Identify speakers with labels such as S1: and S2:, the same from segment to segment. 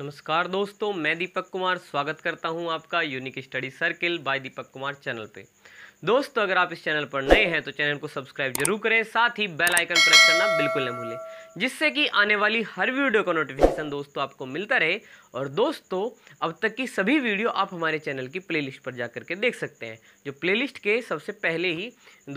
S1: नमस्कार दोस्तों मैं दीपक कुमार स्वागत करता हूं आपका unique study circle by Deepak Kumar channel पे दोस्तों अगर आप इस चैनल पर नए हैं तो चैनल को सब्सक्राइब जरूर करें साथ ही बेल आइकन प्रेस करना बिल्कुल न भूलें जिससे कि आने वाली हर वीडियो का नोटिफिकेशन दोस्तों आपको मिलता रहे और दोस्तों अब तक की सभी वीडियो आप हमारे चैनल की प्लेलिस्ट पर जा करके देख सकते हैं जो प्लेलिस्ट के सबसे पहले ही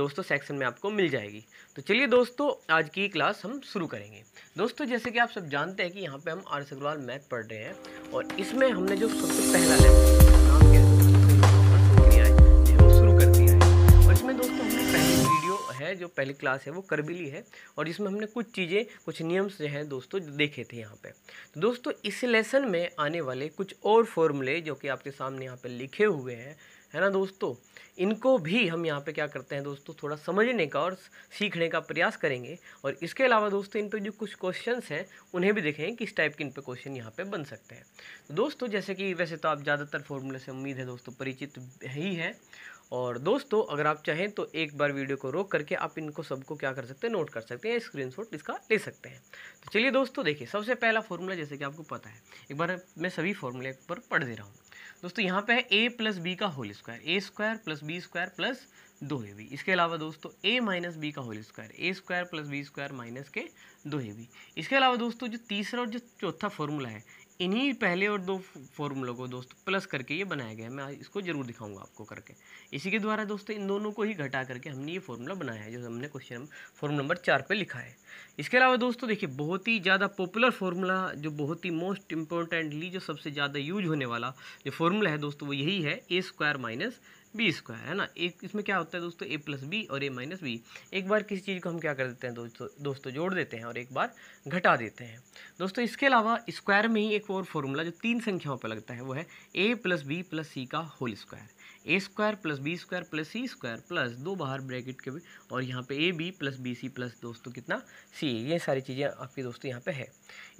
S1: दोस्तों सेक्शन में आपको मिल जाएगी तो चलिए दोस्तों आज की क्लास हम शुरू करेंगे दोस्तों जैसे कि आप सब जानते हैं कि यहाँ पर हम आर्स अग्रवाल मैथ पढ़ रहे हैं और इसमें हमने जो सबसे पहला लेवल है जो पहली क्लास है वो कर भी ली है और जिसमें हमने कुछ चीज़ें कुछ नियम्स जो हैं दोस्तों देखे थे यहाँ पे तो दोस्तों इस लेसन में आने वाले कुछ और फॉर्मूले जो कि आपके सामने यहाँ पे लिखे हुए हैं है ना दोस्तों इनको भी हम यहाँ पे क्या करते हैं दोस्तों थोड़ा समझने का और सीखने का प्रयास करेंगे और इसके अलावा दोस्तों इन पे जो कुछ क्वेश्चंस हैं उन्हें भी देखें किस टाइप के इन पे क्वेश्चन यहाँ पे बन सकते हैं तो दोस्तों जैसे कि वैसे तो आप ज़्यादातर फॉर्मूले से उम्मीद है दोस्तों परिचित ही है और दोस्तों अगर आप चाहें तो एक बार वीडियो को रोक करके आप इनको सबको क्या कर सकते हैं नोट कर सकते हैं स्क्रीन इसका ले सकते हैं तो चलिए दोस्तों देखिए सबसे पहला फॉर्मूला जैसे कि आपको पता है एक बार मैं सभी फॉर्मूले पर पढ़ दे रहा हूँ दोस्तों यहाँ पे है ए प्लस बी का whole square A square plus B square plus दो ए बी इसके अलावा दोस्तों ए माइनस बी का whole square A square plus B square minus के दो ए बी इसके अलावा दोस्तों जो तीसरा और जो चौथा फॉर्मूला है इन्हीं पहले और दो फॉर्मूलों को दोस्तों प्लस करके ये बनाया गया है मैं इसको ज़रूर दिखाऊंगा आपको करके इसी के द्वारा दोस्तों इन दोनों को ही घटा करके हमने ये फॉर्मूला बनाया है जो हमने क्वेश्चन फॉर्म नंबर चार पे लिखा है इसके अलावा दोस्तों देखिए बहुत ही ज़्यादा पॉपुलर फॉर्मूला जो बहुत ही मोस्ट इम्पोर्टेंटली जो सबसे ज़्यादा यूज होने वाला जो फॉर्मूला है दोस्तों वो यही है A square minus B square है ना एक इसमें क्या होता है दोस्तों ए प्लस बी और ए माइनस बी एक बार किसी चीज़ को हम क्या कर देते हैं दोस्तों दोस्तों जोड़ देते हैं और एक बार घटा देते हैं दोस्तों इसके अलावा स्क्वायर में ही एक और फॉर्मूला जो तीन संख्याओं पर लगता है वो है A plus B plus C का whole square A square plus B square plus C square plus दो बाहर ब्रैकेट के भी और यहाँ पे A B plus B C plus दोस्तों कितना सी ये सारी चीज़ें आपकी दोस्तों यहाँ पे है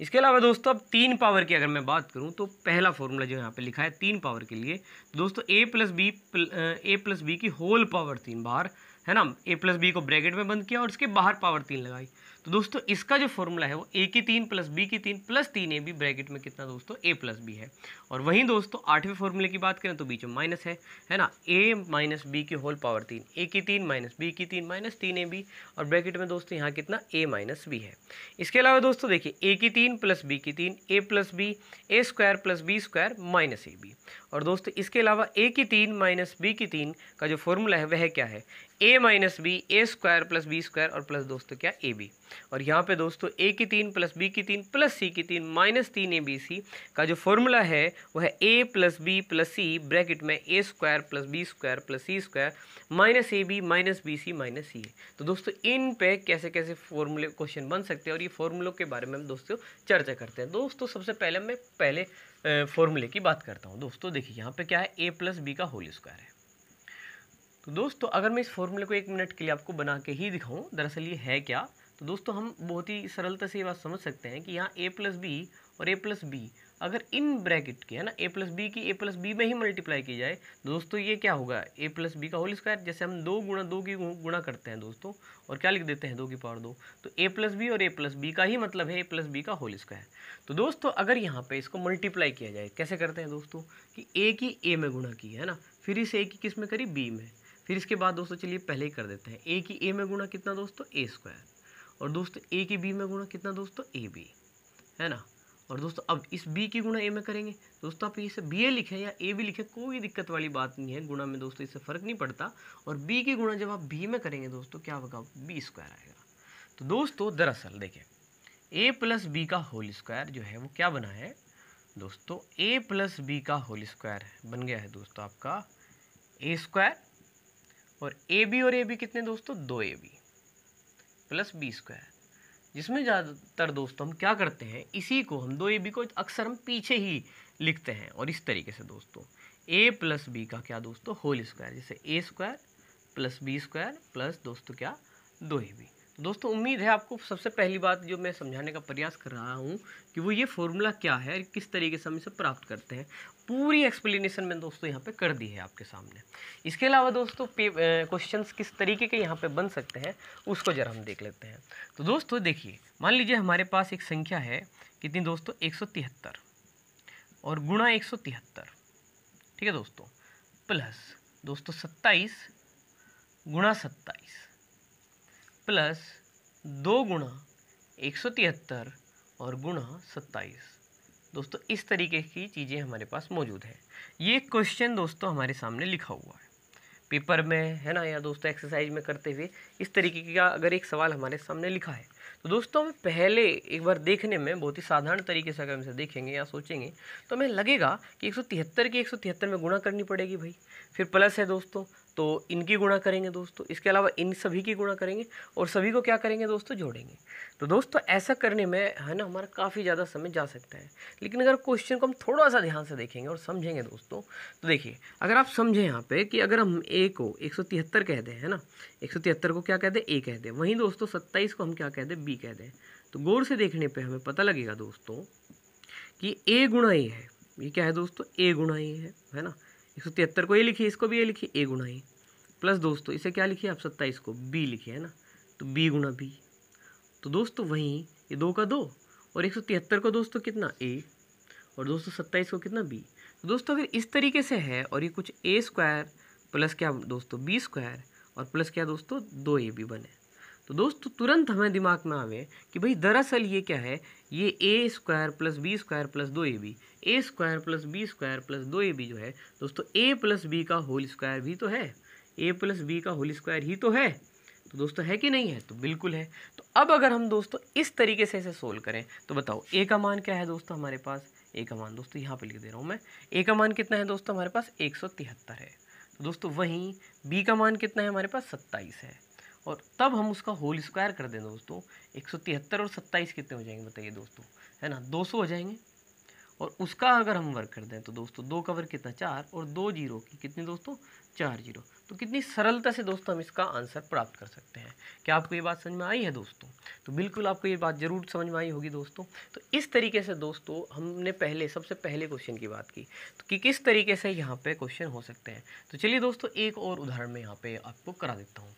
S1: इसके अलावा दोस्तों अब तीन पावर की अगर मैं बात करूँ तो पहला फॉर्मूला जो यहाँ पे लिखा है तीन पावर के लिए तो दोस्तों A plus B A plus B की होल पावर तीन बाहर है ना ए प्लस बी को ब्रैकेट में बंद किया और इसके बाहर पावर तीन लगाई तो दोस्तों इसका जो फॉर्मूला है वो ए की तीन प्लस बी की तीन प्लस तीन ए बी ब्रैकेट में कितना दोस्तों ए प्लस बी है और वहीं दोस्तों आठवें फॉर्मूले की बात करें तो बीच में माइनस है है ना ए माइनस बी की होल पावर तीन ए की तीन माइनस बी की तीन माइनस तीन ए बी और ब्रैकेट में दोस्तों यहाँ कितना ए माइनस बी है इसके अलावा दोस्तों देखिए ए की तीन प्लस बी की तीन A plus B A square plus B square minus A B और दोस्तों इसके अलावा ए की तीन माइनस बी की तीन का जो फॉर्मूला है वह क्या है A minus B A square plus B square और प्लस दोस्तों क्या ए बी और यहाँ पे दोस्तों ए की तीन प्लस बी की तीन प्लस सी की तीन माइनस तीन ए बी सी का जो फॉर्मूला है वह है A plus B plus C bracket में A square plus B square plus C square minus A B minus B C minus C A तो दोस्तों इन पे कैसे कैसे फॉर्मूले क्वेश्चन बन सकते हैं और ये फॉर्मूलों के बारे में हम दोस्तों चर्चा करते हैं दोस्तों सबसे पहले मैं पहले फॉर्मूले की बात करता हूँ दोस्तों देखिए यहाँ पर क्या है ए प्लस बी का होल स्क्वायर है तो दोस्तों अगर मैं इस फॉर्मूले को एक मिनट के लिए आपको बना के ही दिखाऊं दरअसल ये है क्या तो दोस्तों हम बहुत ही सरलता से ये बात समझ सकते हैं कि यहाँ ए प्लस बी और ए प्लस बी अगर इन ब्रैकेट के है ना ए प्लस बी की ए प्लस बी में ही मल्टीप्लाई की जाए दोस्तों ये क्या होगा ए प्लस बी का होल स्क्वायर जैसे हम दो गुणा दो की गुणा करते हैं दोस्तों और क्या लिख देते हैं दो की पावर दो तो ए प्लस बी और ए प्लस बी का ही मतलब है ए प्लस बी का होल स्क्वायर तो दोस्तों अगर यहाँ पे इसको मल्टीप्लाई किया जाए कैसे करते हैं दोस्तों कि ए की ए में गुणा की है ना फिर इस ए की किस में करी बी में फिर इसके बाद दोस्तों चलिए पहले ही कर देते हैं ए की ए में गुणा कितना दोस्तों ए स्क्वायर और दोस्तों ए की बी में गुणा कितना दोस्तों ए बी है ना और दोस्तों अब इस बी की गुणा ए में करेंगे दोस्तों आप इसे बी ए लिखें या ए बी लिखें कोई दिक्कत वाली बात नहीं है गुणा में दोस्तों इससे फ़र्क नहीं पड़ता और बी की गुणा जब आप बी में करेंगे दोस्तों क्या होगा बी स्क्वायर आएगा तो दोस्तों दरअसल देखिए ए प्लस बी का होल स्क्वायर जो है वो क्या बना है दोस्तों ए प्लस बी का होल स्क्वायर बन गया है दोस्तों आपका ए स्क्वायर और ए बी और ए बी कितने दोस्तों दो A B plus B square जिसमें ज़्यादातर दोस्तों हम क्या करते हैं इसी को हम दो ए बी को अक्सर हम पीछे ही लिखते हैं और इस तरीके से दोस्तों ए प्लस बी का क्या दोस्तों होल स्क्वायर जैसे A square plus B square plus दोस्तों क्या दो ए बी दोस्तों उम्मीद है आपको सबसे पहली बात जो मैं समझाने का प्रयास कर रहा हूँ कि वो ये फॉर्मूला क्या है किस तरीके से हम इसे प्राप्त करते हैं पूरी एक्सप्लेनेशन मैंने दोस्तों यहाँ पे कर दी है आपके सामने इसके अलावा दोस्तों क्वेश्चन किस तरीके के यहाँ पे बन सकते हैं उसको ज़रा हम देख लेते हैं तो दोस्तों देखिए मान लीजिए हमारे पास एक संख्या है कितनी दोस्तों एक और गुणा एक ठीक है दोस्तों प्लस दोस्तों सत्ताईस गुणा सत्ताईस प्लस दो गुणा एक सौ तिहत्तर और गुणा सत्ताईस दोस्तों इस तरीके की चीज़ें हमारे पास मौजूद हैं ये क्वेश्चन दोस्तों हमारे सामने लिखा हुआ है पेपर में है ना या दोस्तों एक्सरसाइज में करते हुए इस तरीके का अगर एक सवाल हमारे सामने लिखा है तो दोस्तों हमें पहले एक बार देखने में बहुत ही साधारण तरीके से अगर हम इसे देखेंगे या सोचेंगे तो हमें लगेगा कि एक सौ तिहत्तर की एक सौ तिहत्तर में गुणा करनी पड़ेगी भाई फिर प्लस है दोस्तों तो इनकी गुणा करेंगे दोस्तों इसके अलावा इन सभी की गुणा करेंगे और सभी को क्या करेंगे दोस्तों जोड़ेंगे तो दोस्तों ऐसा करने में है ना हमारा काफ़ी ज़्यादा समय जा सकता है लेकिन अगर क्वेश्चन को हम थोड़ा सा ध्यान से देखेंगे और समझेंगे दोस्तों तो देखिए अगर आप समझें यहाँ पे कि अगर हम ए को एक कह दें है ना एक को क्या कह दें ए कह दें वहीं दोस्तों सत्ताईस को हम क्या कह दें बी कह दें तो गौर से देखने पर हमें पता लगेगा दोस्तों कि ए गुणा है ये क्या है दोस्तों ए गुणा है है ना एक सौ तिहत्तर को ये लिखिए इसको भी ये लिखिए ए गुणा ही प्लस दोस्तों इसे क्या लिखिए आप सत्ताईस को बी लिखिए है ना तो बी गुणा बी तो दोस्तों वहीं ये दो का दो और एक सौ तिहत्तर को दोस्तों कितना ए और दोस्तों सत्ताईस को कितना बी तो दोस्तों अगर इस तरीके से है और ये कुछ ए स्क्वायर प्लस क्या दोस्तों बी स्क्वायर और प्लस क्या दोस्तों दो ए बी बने तो दोस्तों तुरंत हमें दिमाग में आवे कि भाई दरअसल ये क्या है ये A square plus B square plus दो A B A square plus B square plus दो ए बी जो है दोस्तों ए प्लस बी का होल स्क्वायर भी तो है ए प्लस बी का होल स्क्वायर ही तो है तो दोस्तों है कि नहीं है तो बिल्कुल है तो अब अगर हम दोस्तों इस तरीके से इसे सोल्व करें तो बताओ ए का मान क्या है दोस्तों हमारे पास ए का मान दोस्तों यहाँ पर लिख दे रहा हूँ मैं ए का मान कितना है दोस्तों हमारे पास एक है तो दोस्तों वहीं बी का मान कितना है हमारे पास सत्ताईस है और तब हम उसका होल स्क्वायर कर दें दोस्तों एक सौ तिहत्तर और सत्ताईस कितने हो जाएंगे बताइए दोस्तों है ना दो सौ हो जाएंगे और उसका अगर हम वर्क कर दें तो दोस्तों दो का कितना चार और दो जीरो की कितनी दोस्तों चार जीरो तो कितनी सरलता से दोस्तों हम इसका आंसर प्राप्त कर सकते हैं क्या आपको ये बात समझ में आई है दोस्तों तो बिल्कुल आपको ये बात ज़रूर समझ में आई होगी दोस्तों तो इस तरीके से दोस्तों हमने पहले सबसे पहले क्वेश्चन की बात की तो कि किस तरीके से यहाँ पर क्वेश्चन हो सकते हैं तो चलिए दोस्तों एक और उदाहरण मैं यहाँ पर आपको करा देता हूँ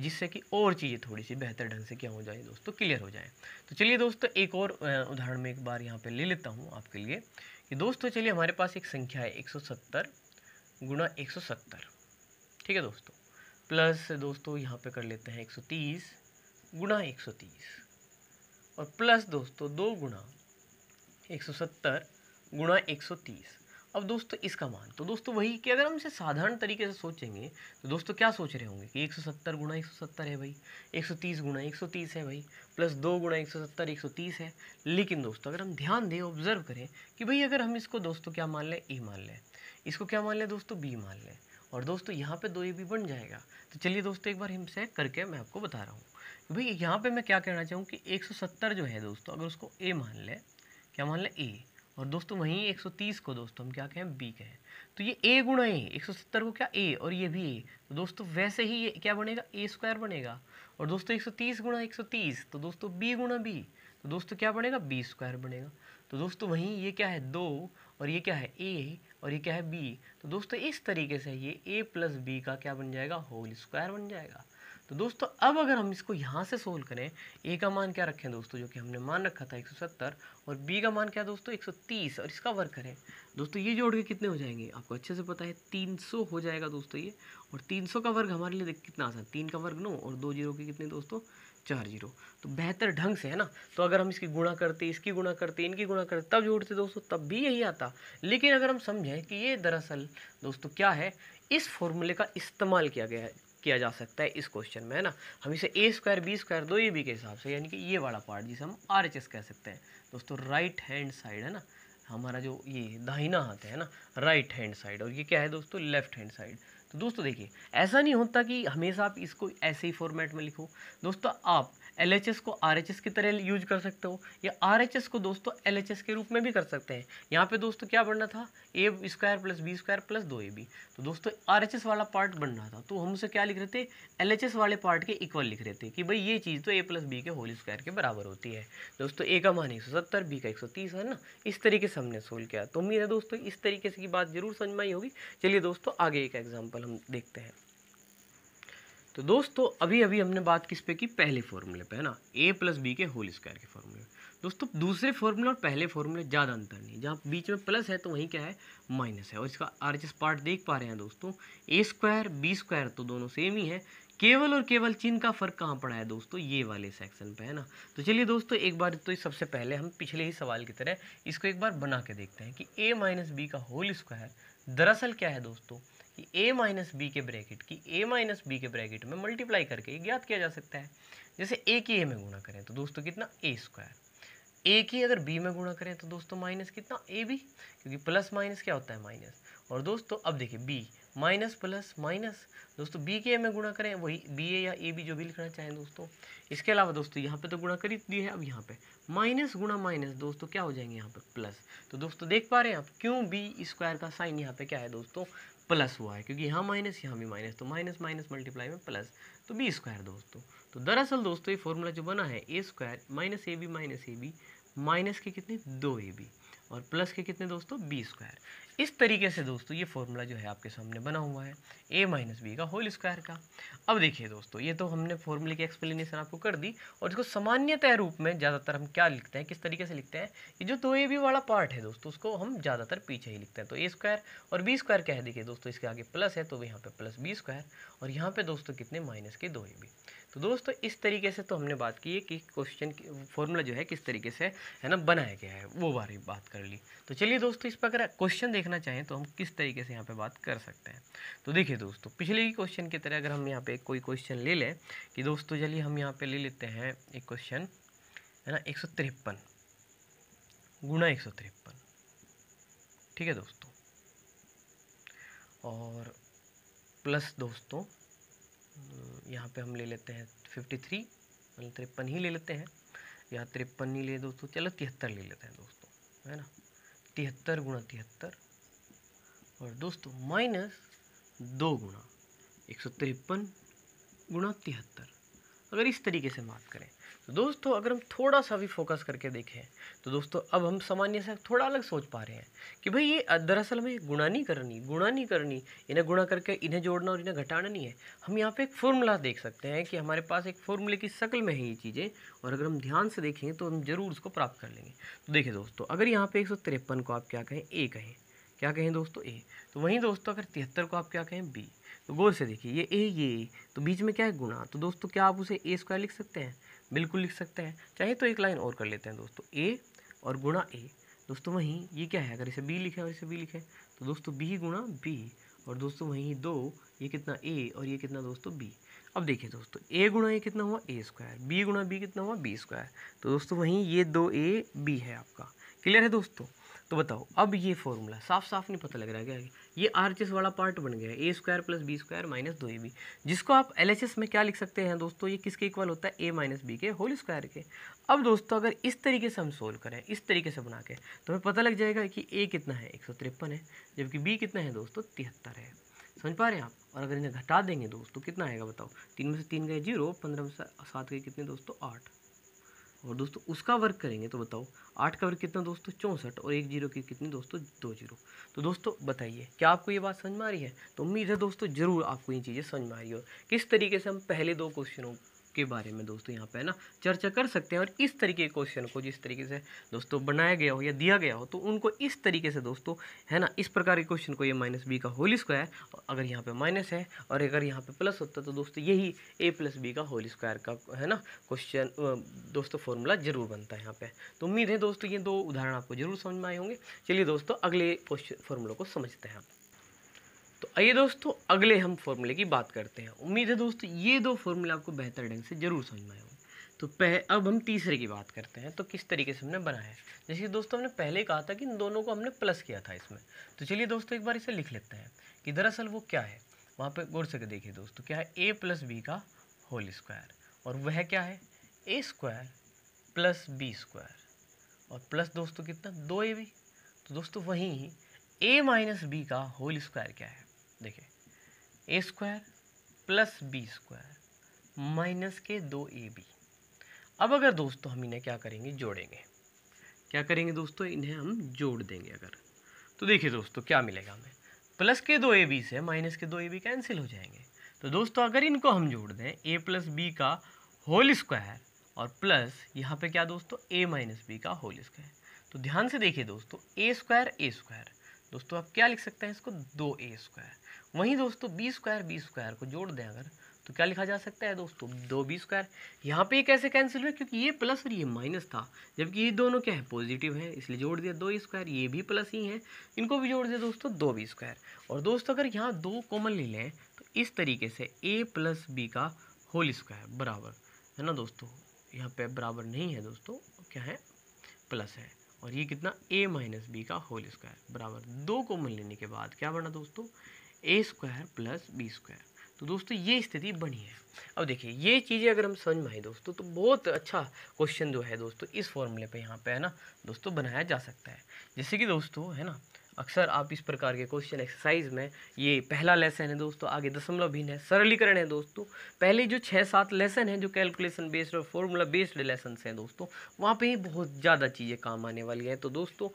S1: जिससे कि और चीज़ें थोड़ी सी बेहतर ढंग से क्या हो जाए दोस्तों क्लियर हो जाए तो चलिए दोस्तों एक और उदाहरण में एक बार यहाँ पर ले लेता हूँ आपके लिए कि दोस्तों चलिए हमारे पास एक संख्या है एक सौ सत्तर गुणा एक सौ सत्तर ठीक है दोस्तों प्लस दोस्तों यहाँ पे कर लेते हैं एक सौ तीस गुणा एक सौ तीस और प्लस दोस्तों दो गुणा एक सौ सत्तर गुणा एक सौ तीस अब दोस्तों तो इसका मान तो दोस्तों तो वही कि अगर हम इसे साधारण तरीके से सोचेंगे तो दोस्तों तो क्या सोच रहे होंगे कि 170 गुणा सत्तर है भाई 130 गुणा तीस है भाई प्लस दो गुणा एक सौ है लेकिन दोस्तों अगर हम ध्यान दें ऑब्जर्व करें कि भाई अगर हम इसको दोस्तों क्या मान लें ए मान लें इसको क्या मान लें दोस्तों बी मान लें और दोस्तों यहाँ पर दो ए बी बन जाएगा तो चलिए दोस्तों एक बार हमसे करके मैं आपको बता रहा हूँ भाई यहाँ पर मैं क्या कहना चाहूँ कि सत्तर जो है दोस्तों अगर उसको ए मान लें क्या मान लें ए और दोस्तों वहीं 130 को दोस्तों हम क्या कहें बी कहें तो ये ए गुणा ए एक को क्या ए और ये भी ए तो दोस्तों तो वैसे ही ये क्या बनेगा ए स्क्वायर बनेगा और दोस्तों तो 130 गुणा तीस तो दोस्तों तो बी गुणा बी तो दोस्तों क्या बनेगा बी स्क्वायर बनेगा तो दोस्तों वहीं ये क्या है दो और ये क्या है ए और ये क्या है बी तो दोस्तों इस तरीके से ये ए प्लस बी का क्या बन जाएगा होल स्क्वायर बन जाएगा तो दोस्तों अब अगर हम इसको यहाँ से सोल्व करें ए का मान क्या रखें दोस्तों जो कि हमने मान रखा था 170 और बी का मान क्या दोस्तों 130 और इसका वर्क करें दोस्तों ये जोड़ के कितने हो जाएंगे आपको अच्छे से पता है 300 हो जाएगा दोस्तों ये और 300 का वर्ग हमारे लिए कितना आसान तीन का वर्ग नौ और दो जीरो के कितने दोस्तों चार जीरो तो बेहतर ढंग से है ना तो अगर हम इसकी गुणा करते इसकी गुणा करते इनकी गुणा करते तब जोड़ते दोस्तों तब भी यही आता लेकिन अगर हम समझें कि ये दरअसल दोस्तों क्या है इस फॉर्मूले का इस्तेमाल किया गया है किया जा सकता है इस क्वेश्चन में है ना हम इसे ए स्क्वायर बी स्क्वायर दो ए बी के हिसाब से यानी कि ये वाला पार्ट जिसे हम आर एच एस कह सकते हैं दोस्तों राइट हैंड साइड है ना हमारा जो ये दाहिना हाथ है ना राइट हैंड साइड और ये क्या है दोस्तों लेफ्ट हैंड साइड तो दोस्तों देखिए ऐसा नहीं होता कि हमेशा आप इसको ऐसे ही फॉर्मेट में लिखो दोस्तों आप एल को आर की तरह यूज कर सकते हो या आर को दोस्तों एल के रूप में भी कर सकते हैं यहाँ पे दोस्तों क्या बनना था A square plus B square plus दो ए बी तो दोस्तों आर वाला पार्ट बन रहा था तो हम उसे क्या लिख रहे थे एल वाले पार्ट के इक्वल लिख रहे थे कि भाई ये चीज़ तो ए प्लस बी के होल स्क्वायर के बराबर होती है दोस्तों ए का मान एक सौ सत्तर बी का एक सौ तीस है ना इस तरीके से हमने सोल्व किया तो उम्मीद है दोस्तों इस तरीके से की बात जरूर समझ में आई होगी चलिए दोस्तों आगे एक एग्जाम्पल हम देखते हैं तो दोस्तों अभी अभी हमने बात किस पे की पहले फॉर्मूले पे है ना ए प्लस बी के होल स्क्वायर के फॉर्मूले दोस्तों दूसरे फॉर्मूले और पहले फॉर्मूले ज़्यादा अंतर नहीं जहाँ बीच में प्लस है तो वहीं क्या है माइनस है और इसका आर पार्ट देख पा रहे हैं दोस्तों ए स्क्वायर बी स्क्वायर तो दोनों सेम ही है केवल और केवल चिन्ह का फर्क कहाँ पड़ा है दोस्तों ये वाले सेक्शन पे है ना तो चलिए दोस्तों एक बार तो सबसे पहले हम पिछले ही सवाल की तरह इसको एक बार बना के देखते हैं कि ए माइनस बी का होल स्क्वायर दरअसल क्या है दोस्तों कि a माइनस बी के ब्रैकेट की a माइनस बी के ब्रैकेट में मल्टीप्लाई करके ज्ञात किया जा सकता है जैसे a की a में गुणा करें तो दोस्तों कितना ए स्क्वायर ए की अगर b में गुणा करें तो दोस्तों माइनस कितना ए बी क्योंकि प्लस माइनस क्या होता है माइनस और दोस्तों अब देखिए b माइनस प्लस माइनस दोस्तों बी के ए में गुणा करें वही बी ए या ए बी जो भी लिखना चाहें दोस्तों इसके अलावा दोस्तों यहाँ पे तो गुणा कर ही दिए है अब यहाँ पे माइनस गुणा माइनस दोस्तों क्या हो जाएंगे यहाँ पे प्लस तो दोस्तों देख पा रहे हैं आप क्यों बी स्क्वायर का साइन यहाँ पे क्या है दोस्तों प्लस हुआ है क्योंकि यहाँ माइनस यहाँ भी माइनस तो माइनस माइनस मल्टीप्लाई में प्लस तो बी स्क्वायर दोस्तों तो दरअसल दोस्तों ये फॉर्मूला जो बना है A square minus A B minus A B minus के कितने दो ए बी और प्लस के कितने दोस्तों बी स्क्वायर इस तरीके से दोस्तों ये फॉर्मूला जो है आपके सामने बना हुआ है ए माइनस बी का होल स्क्वायर का अब देखिए दोस्तों ये तो हमने फॉर्मूले की एक्सप्लेनेशन आपको कर दी और इसको सामान्यतः रूप में ज़्यादातर हम क्या लिखते हैं किस तरीके से लिखते हैं ये जो दो ए बी वाला पार्ट है दोस्तों उसको हम ज़्यादातर पीछे ही लिखते हैं तो ए स्क्वायर और बी स्क्वायर क्या है देखिए दोस्तों इसके आगे प्लस है तो यहाँ पर प्लस बी स्क्वायर और यहाँ पर दोस्तों कितने माइनस के दो ए बी तो दोस्तों इस तरीके से तो हमने बात की है कि क्वेश्चन फॉर्मूला जो है किस तरीके से है ना बनाया गया है वो बारे में बात कर ली तो चलिए दोस्तों इस पर अगर क्वेश्चन देखना चाहें तो हम किस तरीके से यहाँ पर बात कर सकते हैं तो देखिए दोस्तों पिछले ही क्वेश्चन की तरह अगर हम यहाँ पर कोई क्वेश्चन ले लें कि दोस्तों चलिए हम यहाँ पर ले लेते हैं एक क्वेश्चन है ना एक सौ तिरपन गुणा एक सौ तिरपन ठीक है दोस्तों और प्लस दोस्तों यहाँ पे हम ले लेते हैं फिफ्टी थ्री मतलब तिरपन ही ले लेते हैं या तिरपन ही ले दोस्तों चलो तिहत्तर ले लेते हैं दोस्तों है ना तिहत्तर गुणा तिहत्तर और दोस्तों माइनस दो गुणा एक सौ तिरपन गुणा तिहत्तर अगर इस तरीके से बात करें तो दोस्तों अगर हम थोड़ा सा भी फोकस करके देखें तो दोस्तों अब हम सामान्य से थोड़ा अलग सोच पा रहे हैं कि भाई ये दरअसल में गुणा नहीं करनी गुणा नहीं करनी इन्हें गुणा करके इन्हें जोड़ना और इन्हें घटाना नहीं है हम यहाँ पे एक फॉर्मूला देख सकते हैं कि हमारे पास एक फॉर्मूले की शक्ल में है ये चीज़ें और अगर हम ध्यान से देखें तो हम ज़रूर उसको प्राप्त कर लेंगे तो देखिए दोस्तों अगर यहाँ पर एक को आप क्या कहें ए कहें क्या कहें दोस्तों ए तो वहीं दोस्तों अगर तिहत्तर को आप क्या कहें बी तो गौर से देखिए ये ए ये तो बीच में क्या है गुणा तो दोस्तों क्या आप उसे ए स्क्वायर लिख सकते हैं बिल्कुल लिख सकते हैं चाहे तो एक लाइन और कर लेते हैं दोस्तों ए और गुणा ए दोस्तों वहीं ये क्या है अगर इसे बी लिखें और इसे बी लिखें तो दोस्तों बी गुणा बी और दोस्तों वहीं दो ये कितना ए और ये कितना दोस्तों बी अब देखिए दोस्तों ए गुणा ए कितना हुआ ए स्क्वायर बी गुणा बी कितना हुआ बी स्क्वायर तो दोस्तों वहीं ये दो ए बी है आपका क्लियर है दोस्तों तो बताओ अब ये फॉर्मूला साफ साफ नहीं पता लग रहा है क्या ये आर वाला पार्ट बन गया A square plus B square minus दो ए बी जिसको आप एल में क्या लिख सकते हैं दोस्तों ये किसके इक्वल होता है ए माइनस बी के होल स्क्वायर के अब दोस्तों अगर इस तरीके से हम सोल्व करें इस तरीके से बना के तो हमें पता लग जाएगा कि ए कितना है एक है जबकि बी कितना है दोस्तों तिहत्तर है समझ पा रहे हैं आप और अगर इन्हें घटा देंगे दोस्तों कितना आएगा बताओ तीन में से तीन गए जीरो पंद्रह में से सात गए कितने दोस्तों आठ और दोस्तों उसका वर्क करेंगे तो बताओ आठ का वर्ग कितना दोस्तों चौंसठ और एक जीरो की कितनी दोस्तों दो जीरो तो दोस्तों बताइए क्या आपको ये बात समझ में आ रही है तो उम्मीद है दोस्तों ज़रूर आपको ये चीज़ें समझ में आ रही हो किस तरीके से हम पहले दो क्वेश्चनों के बारे में दोस्तों यहाँ पे है ना चर्चा कर सकते हैं और इस तरीके के क्वेश्चन को जिस तरीके से दोस्तों बनाया गया हो या दिया गया हो तो उनको इस तरीके से दोस्तों है ना इस प्रकार के क्वेश्चन को ये माइनस बी का होली स्क्वायर अगर यहाँ पे माइनस है और अगर यहाँ पे प्लस होता तो दोस्तों यही ए प्लस बी का होली स्क्वायर का है ना क्वेश्चन दोस्तों फॉर्मूला जरूर बनता है यहाँ पर तो उम्मीद है दोस्तों ये दो उदाहरण आपको जरूर समझ में आए होंगे चलिए दोस्तों अगले क्वेश्चन फॉर्मूलों को समझते हैं आप तो आइए दोस्तों अगले हम फॉर्मूले की बात करते हैं उम्मीद है दोस्तों ये दो फॉर्मूले आपको बेहतर ढंग से जरूर समझ में आएंगे तो पह अब हम तीसरे की बात करते हैं तो किस तरीके से हमने बनाया है जैसे दोस्तों हमने पहले कहा था कि इन दोनों को हमने प्लस किया था इसमें तो चलिए दोस्तों एक बार इसे लिख लेते हैं कि दरअसल वो क्या है वहाँ पर गौर से देखिए दोस्तों क्या है ए प्लस बी का होल स्क्वायर और वह क्या है A square plus B square और प्लस दोस्तों कितना दो ए बी तो दोस्तों वहीं ए माइनस बी का होल स्क्वायर क्या है देखिए A square plus B square minus के दो ए बी अब अगर दोस्तों हम इन्हें क्या करेंगे जोड़ेंगे क्या करेंगे दोस्तों इन्हें हम जोड़ देंगे अगर तो देखिए दोस्तों क्या मिलेगा हमें प्लस के दो ए बी से माइनस के दो ए बी कैंसिल हो जाएंगे तो दोस्तों अगर इनको हम जोड़ दें ए प्लस बी का होल स्क्वायर और प्लस यहाँ पे क्या दोस्तों ए माइनस बी का होल स्क्वायर तो ध्यान से देखिए दोस्तों ए स्क्वायर ए स्क्वायर दोस्तों आप क्या लिख सकते हैं इसको दो ए स्क्वायर वहीं दोस्तों बी स्क्वायर बी स्क्वायर को जोड़ दें अगर तो क्या लिखा जा सकता है दोस्तों दो बी स्क्वायर यहाँ पे ये कैसे कैंसिल हुआ क्योंकि ये प्लस और ये माइनस था जबकि ये दोनों क्या है पॉजिटिव है इसलिए जोड़ दिया दो स्क्वायर ये भी प्लस ही है इनको भी जोड़ दिया दोस्तों दो बी स्क्वायर और दोस्तों अगर यहाँ दो कॉमन ले लें तो इस तरीके से ए प्लस बी का होल स्क्वायर बराबर है ना दोस्तों यहाँ पे बराबर नहीं है दोस्तों क्या है प्लस है और ये कितना ए माइनस बी का होल स्क्वायर बराबर दो कॉमन लेने के बाद क्या बना दोस्तों A square plus B square तो दोस्तों ये स्थिति बनी है अब देखिए ये चीज़ें अगर हम समझ में आए दोस्तों तो बहुत अच्छा क्वेश्चन जो है दोस्तों इस फॉर्मूले पे यहाँ पे है ना दोस्तों बनाया जा सकता है जैसे कि दोस्तों है ना अक्सर आप इस प्रकार के क्वेश्चन एक्सरसाइज में ये पहला लेसन है दोस्तों आगे दशमलव भिन्न है सरलीकरण है दोस्तों पहले जो छः सात लेसन है जो कैलकुलेशन बेस्ड और फॉर्मूला बेस्ड लेसन हैं दोस्तों वहाँ पे ही बहुत ज़्यादा चीज़ें काम आने वाली हैं तो दोस्तों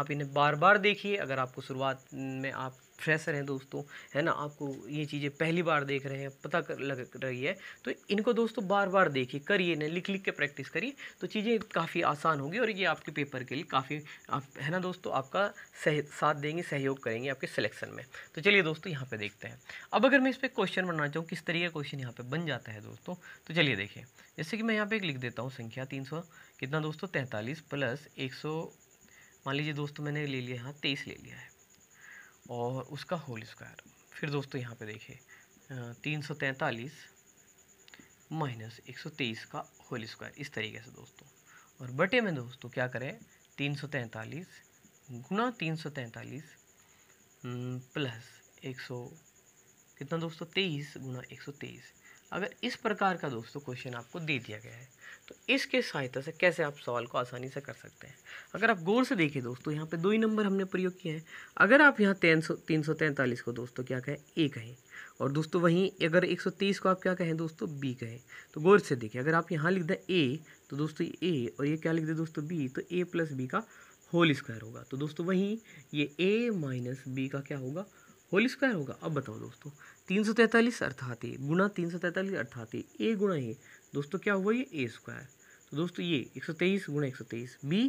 S1: आप इन्हें बार बार देखिए अगर आपको शुरुआत में आप फ्रेशर हैं दोस्तों है ना आपको ये चीज़ें पहली बार देख रहे हैं पता कर लग रही है तो इनको दोस्तों बार बार देखिए करिए ना लिख लिख के प्रैक्टिस करिए तो चीज़ें काफ़ी आसान होगी और ये आपके पेपर के लिए काफ़ी आप है ना दोस्तों आपका सह साथ देंगे सहयोग करेंगे आपके सिलेक्शन में तो चलिए दोस्तों यहाँ पर देखते हैं अब अगर मैं इस पर क्वेश्चन बनाना चाहूँ किस तरीके का क्वेश्चन यहाँ पर बन जाता है दोस्तों तो चलिए देखिए जैसे कि मैं यहाँ पर एक लिख देता हूँ संख्या तीन कितना दोस्तों तैंतालीस प्लस एक मान लीजिए दोस्तों मैंने ले लिया यहाँ तेईस ले लिया है और उसका होल स्क्वायर फिर दोस्तों यहाँ पे देखिए तीन सौ तैंतालीस माइनस एक सौ तेईस का होल स्क्वायर इस तरीके से दोस्तों और बटे में दोस्तों क्या करें तीन सौ तैंतालीस गुना तीन सौ तैंतालीस प्लस एक सौ कितना दोस्तों तेईस गुना एक सौ तेईस अगर इस प्रकार का दोस्तों क्वेश्चन आपको दे दिया गया है तो इसके सहायता से कैसे आप सवाल को आसानी से कर सकते हैं अगर आप गौर से देखें दोस्तों यहाँ पे दो ही नंबर हमने प्रयोग किए हैं अगर आप यहाँ तीन सौ तीन सौ तैंतालीस को दोस्तों क्या कहें ए कहें और दोस्तों वहीं अगर एक सौ तीस को आप क्या कहें दोस्तों बी कहें तो गौर से देखें अगर आप यहाँ लिख दें ए तो दोस्तों ए और ये क्या लिख दें दोस्तों बी तो ए प्लस बी का होल स्क्वायर होगा तो दोस्तों वहीं ये ए माइनस बी का क्या होगा होल स्क्वायर होगा अब बताओ दोस्तों तीन सौ तैंतालीस अर्थात ए गुणा तीन सौ तैंतालीस अर्थात ए ए गुणा ये दोस्तों क्या हुआ ये ए स्क्वायर तो दोस्तों ये एक सौ तेईस गुणा एक सौ तेईस बी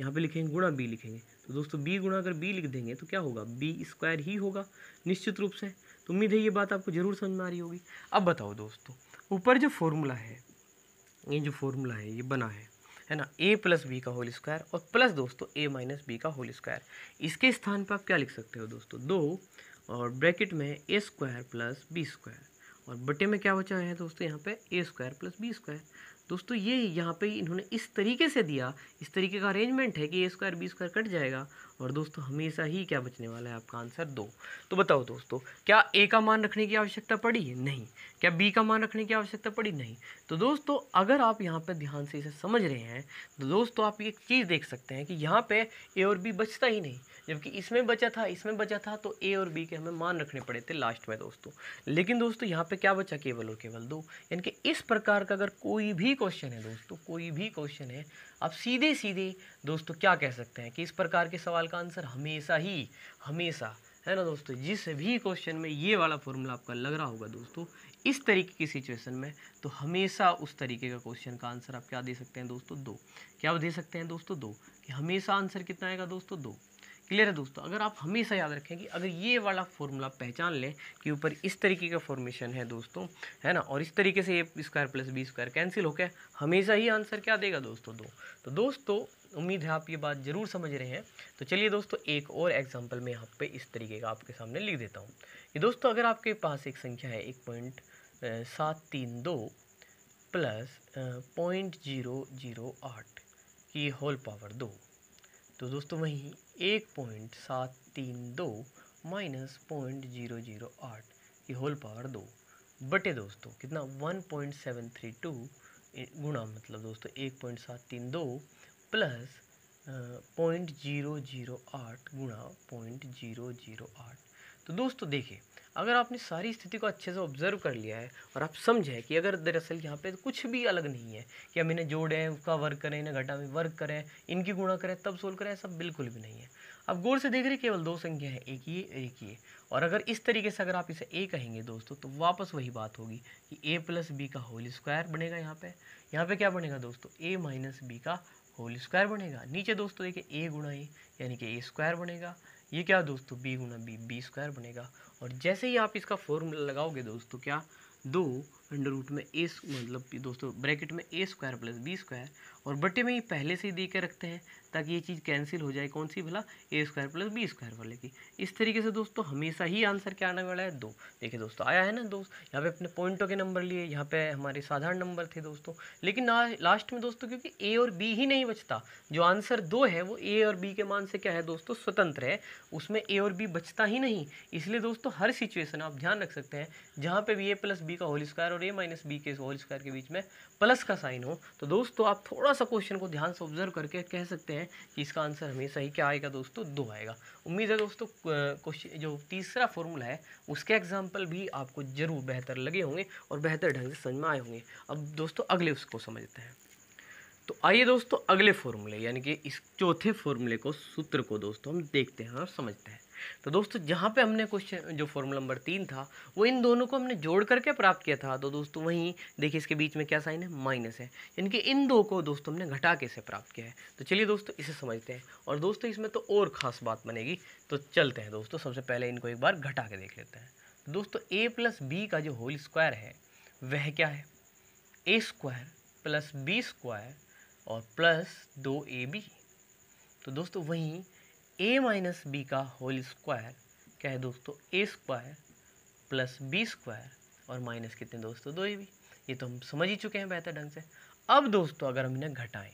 S1: यहाँ पे लिखेंगे गुणा बी लिखेंगे तो दोस्तों बी गुणा अगर बी लिख देंगे तो क्या होगा बी स्क्वायर ही होगा निश्चित रूप से तो उम्मीद है ये बात आपको ज़रूर समझ में आ रही होगी अब बताओ दोस्तों ऊपर जो फॉर्मूला है ये जो फॉर्मूला है ये बना है है ना ए प्लस बी का होल स्क्वायर और प्लस दोस्तों ए माइनस बी का होल स्क्वायर इसके स्थान पर आप क्या लिख सकते हो दोस्तों दो और ब्रैकेट में A square plus B square और बटे में क्या बचा है दोस्तों यहाँ पे A square plus B square दोस्तों ये यहाँ पे इन्होंने इस तरीके से दिया इस तरीके का अरेंजमेंट है कि A square B square cut जाएगा और दोस्तों हमेशा ही क्या बचने वाला है आपका आंसर दो तो बताओ दोस्तों क्या ए का मान रखने की आवश्यकता पड़ी नहीं क्या बी का मान रखने की आवश्यकता पड़ी नहीं तो दोस्तों अगर आप यहाँ पर ध्यान से इसे समझ रहे हैं तो दोस्तों आप एक चीज़ देख सकते हैं कि यहाँ पे ए और बी बचता ही नहीं जबकि इसमें बचा था इसमें बचा था तो ए और बी के हमें मान रखने पड़े थे लास्ट में दोस्तों लेकिन दोस्तों यहाँ पे क्या बचा केवल और केवल दो यानी कि इस प्रकार का अगर कोई भी क्वेश्चन है दोस्तों कोई भी क्वेश्चन है आप सीधे सीधे दोस्तों क्या कह सकते हैं कि इस प्रकार के सवाल का आंसर हमेशा ही हमेशा है ना दोस्तों जिस भी क्वेश्चन में ये वाला फॉर्मूला आपका लग रहा होगा दोस्तों इस तरीके की सिचुएशन में तो हमेशा उस तरीके का क्वेश्चन का आंसर आप क्या दे सकते हैं दोस्तों दो क्या दे सकते हैं दोस्तों दो कि हमेशा आंसर कितना आएगा दोस्तों दो क्लियर है दोस्तों अगर आप हमेशा याद रखें कि अगर ये वाला फॉर्मूला पहचान लें कि ऊपर इस तरीके का फॉर्मेशन है दोस्तों है ना और इस तरीके से ये square plus B square cancel होकर हमेशा ही आंसर क्या देगा दोस्तों दो तो दोस्तों उम्मीद है आप ये बात ज़रूर समझ रहे हैं तो चलिए दोस्तों एक और एग्जाम्पल मैं यहाँ पर इस तरीके का आपके सामने लिख देता हूँ कि दोस्तों अगर आपके पास एक संख्या है एक पॉइंट सात तीन दो प्लस पॉइंट जीरो जीरो आठ की होल पावर दो तो दोस्तों वहीं एक पॉइंट सात तीन दो माइनस पॉइंट जीरो जीरो आठ ये होल पावर दो बटे दोस्तों कितना one point seven three two गुणा मतलब दोस्तों एक पॉइंट सात तीन दो प्लस पॉइंट जीरो जीरो आठ गुणा पॉइंट जीरो जीरो आठ तो दोस्तों देखिए अगर आपने सारी स्थिति को अच्छे से ऑब्जर्व कर लिया है और आप समझे कि अगर दरअसल यहाँ पे कुछ भी अलग नहीं है कि हम इन्हें जोड़ें उसका वर्क करें इन्हें घटा में वर्क करें इनकी गुणा करें तब सोल्व करें ऐसा बिल्कुल भी नहीं है अब गौर से देख रहे केवल दो संख्या है एक ये एक ये और अगर इस तरीके से अगर आप इसे ए कहेंगे दोस्तों तो वापस वही बात होगी कि ए प्लस बी का होल स्क्वायर बनेगा यहाँ पे यहाँ पे क्या बनेगा दोस्तों ए माइनस बी का होल स्क्वायर बनेगा नीचे दोस्तों देखिए ए गुणा ए यानी कि ए स्क्वायर बनेगा ये क्या दोस्तों बी गुना बी बी स्क्वायर बनेगा और जैसे ही आप इसका फॉर्मूला लगाओगे दोस्तों तो क्या दो अंडर रूट में ए मतलब दोस्तों ब्रैकेट में A square plus B square और बटे में ही पहले से ही दे के रखते हैं ताकि ये चीज़ कैंसिल हो जाए कौन सी भला A square plus B square वाले की इस तरीके से दोस्तों हमेशा ही आंसर क्या आने वाला है दो देखिए दोस्तों आया है ना दोस्त यहाँ पे अपने पॉइंटों के नंबर लिए यहाँ पे हमारे साधारण नंबर थे दोस्तों लेकिन लास्ट में दोस्तों क्योंकि ए और बी ही नहीं बचता जो आंसर दो है वो ए और बी के मान से क्या है दोस्तों स्वतंत्र है उसमें ए और बी बचता ही नहीं इसलिए दोस्तों हर सिचुएसन आप ध्यान रख सकते हैं जहाँ पे भी ए प्लस बी का होल स्क्वायर और ए माइनस बी के होल स्क्वायर के बीच में प्लस का साइन हो तो दोस्तों आप थोड़ा सा क्वेश्चन को ध्यान से ऑब्जर्व करके कह सकते हैं कि इसका आंसर हमेशा ही क्या आएगा दोस्तों दो आएगा उम्मीद है दोस्तों क्वेश्चन जो तीसरा फॉर्मूला है उसके एग्जाम्पल भी आपको ज़रूर बेहतर लगे होंगे और बेहतर ढंग से समझ में आए होंगे अब दोस्तों अगले उसको समझते हैं तो आइए दोस्तों अगले फॉर्मूले यानी कि इस चौथे फॉर्मूले को सूत्र को दोस्तों हम देखते हैं और समझते हैं तो दोस्तों जहाँ पे हमने क्वेश्चन जो फॉर्मूला नंबर तीन था वो इन दोनों को हमने जोड़ करके प्राप्त किया था तो दोस्तों वहीं देखिए इसके बीच में क्या साइन है माइनस है यानी कि इन दो को दोस्तों हमने घटा के इसे प्राप्त किया है तो चलिए दोस्तों इसे समझते हैं और दोस्तों इसमें तो और ख़ास बात बनेगी तो चलते हैं दोस्तों सबसे पहले इनको एक बार घटा के देख लेते हैं तो दोस्तों ए प्लस बी का जो होल स्क्वायर है वह क्या है A square plus B square और प्लस दो ए बी तो दोस्तों वहीं ए माइनस बी का होल स्क्वायर क्या है दोस्तों A square plus B square और माइनस कितने दोस्तों दो ही भी ये तो हम समझ ही चुके हैं बेहतर ढंग से अब दोस्तों अगर हम इन्हें घटाएं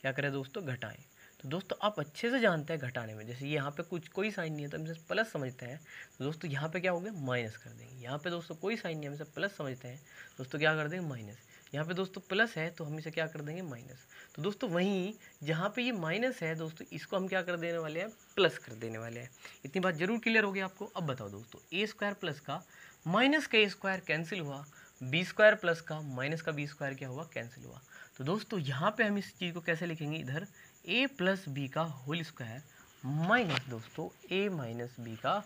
S1: क्या करें दोस्तों घटाएं तो दोस्तों आप अच्छे से जानते हैं घटाने में जैसे यहाँ पे कुछ कोई साइन नहीं है तो हम इसे प्लस समझते हैं तो दोस्तों यहाँ पे क्या हो गया माइनस कर देंगे यहाँ पे दोस्तों कोई साइन नहीं है हम इसे प्लस समझते हैं दोस्तों क्या कर देंगे माइनस यहाँ पे दोस्तों प्लस है तो हम इसे क्या कर देंगे माइनस तो दोस्तों वहीं जहाँ पे ये माइनस है दोस्तों इसको हम क्या कर देने वाले हैं प्लस कर देने वाले हैं इतनी बात जरूर क्लियर होगी आपको अब बताओ दोस्तों ए स्क्वायर प्लस का माइनस का ए स्क्वायर कैंसिल हुआ बी स्क्वायर प्लस का माइनस का बी स्क्वायर क्या हुआ कैंसिल हुआ तो दोस्तों यहाँ पे हम इस चीज़ को कैसे लिखेंगे इधर ए प्लस बी का होल स्क्वायर माइनस दोस्तों ए माइनस बी का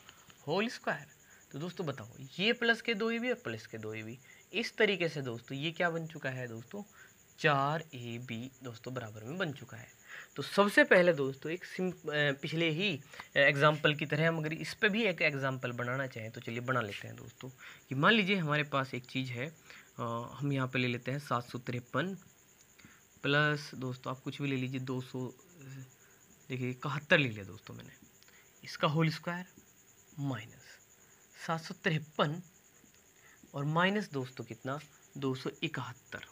S1: होल स्क्वायर तो दोस्तों बताओ ये प्लस के दो ए e बी और प्लस के दो ए e बी इस तरीके से दोस्तों ये क्या बन चुका है दोस्तों चार ए e बी दोस्तों बराबर में बन चुका है तो सबसे पहले दोस्तों एक सिम पिछले ही एग्ज़ाम्पल की तरह हम अगर इस पर भी एक एग्ज़ाम्पल बनाना चाहें तो चलिए बना लेते हैं दोस्तों कि मान लीजिए हमारे पास एक चीज़ है आ, हम यहाँ पे ले लेते हैं सात सौ तिरपन प्लस दोस्तों आप कुछ भी ले लीजिए दो सौ देखिए इकहत्तर ले लिया दोस्तों मैंने इसका होल स्क्वायर माइनस सात सौ तिरपन और माइनस दोस्तों कितना दो सौ इकहत्तर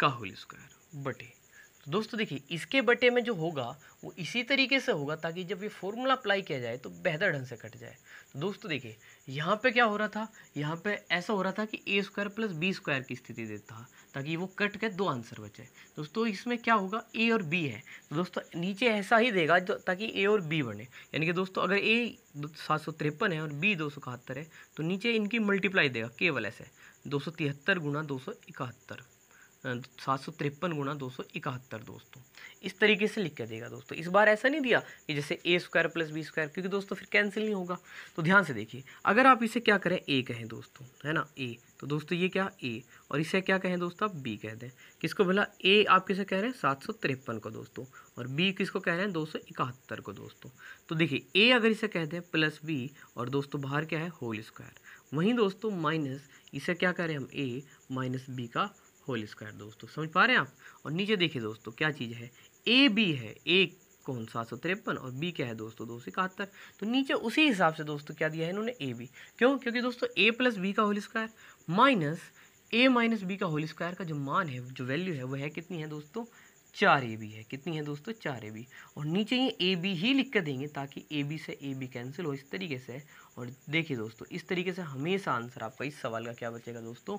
S1: का होल स्क्वायर बटे तो दोस्तों देखिए इसके बटे में जो होगा वो इसी तरीके से होगा ताकि जब ये फॉर्मूला अप्लाई किया जाए तो बेहतर ढंग से कट जाए तो दोस्तों देखिए यहाँ पे क्या हो रहा था यहाँ पे ऐसा हो रहा था कि A square plus B square की स्थिति देता था ताकि वो कट के दो आंसर बचे दोस्तों इसमें क्या होगा ए और बी है तो दोस्तों नीचे ऐसा ही देगा जो ताकि ए और बी बने यानी कि दोस्तों अगर ए सात सौ तिरपन है और बी दो सौ इकहत्तर है तो नीचे इनकी मल्टीप्लाई देगा केवल ऐसे दो सौ तिहत्तर गुना दो सौ इकहत्तर सात सौ तिरपन गुना दो सौ इकहत्तर दोस्तों इस तरीके से लिख के देगा दोस्तों इस बार ऐसा नहीं दिया कि जैसे A square plus B square क्योंकि दोस्तों फिर कैंसिल नहीं होगा तो ध्यान से देखिए अगर आप इसे क्या करें ए कहें दोस्तों है ना ए तो दोस्तों ये क्या ए और इसे क्या कहें दोस्तों आप बी कह दें किसको भला ए आप किसे कह रहे हैं सात सौ तिरपन को दोस्तों और बी किसको कह रहे हैं दो सौ इकहत्तर को दोस्तों तो देखिए ए अगर इसे कह दें प्लस बी और दोस्तों बाहर क्या है होल स्क्वायर वहीं दोस्तों माइनस इसे क्या कह रहे हैं हम ए माइनस बी का होल स्क्वायर दोस्तों समझ पा रहे हैं आप और नीचे देखिए दोस्तों क्या चीज़ है ए बी है ए कौन सात सौ तिरपन और बी क्या है दोस्तों दो सौ इकहत्तर तो नीचे उसी हिसाब से दोस्तों क्या दिया है इन्होंने ए बी क्यों क्योंकि दोस्तों ए प्लस बी का whole square minus A minus B का होल स्क्वायर का जो मान है जो वैल्यू है वह है कितनी है दोस्तों चार ए बी है कितनी है दोस्तों चार ए बी और नीचे ये ए बी ही लिख कर देंगे ताकि ए बी से ए बी कैंसिल हो इस तरीके से और देखिए दोस्तों इस तरीके से हमेशा आंसर आपका इस सवाल का क्या बचेगा दोस्तों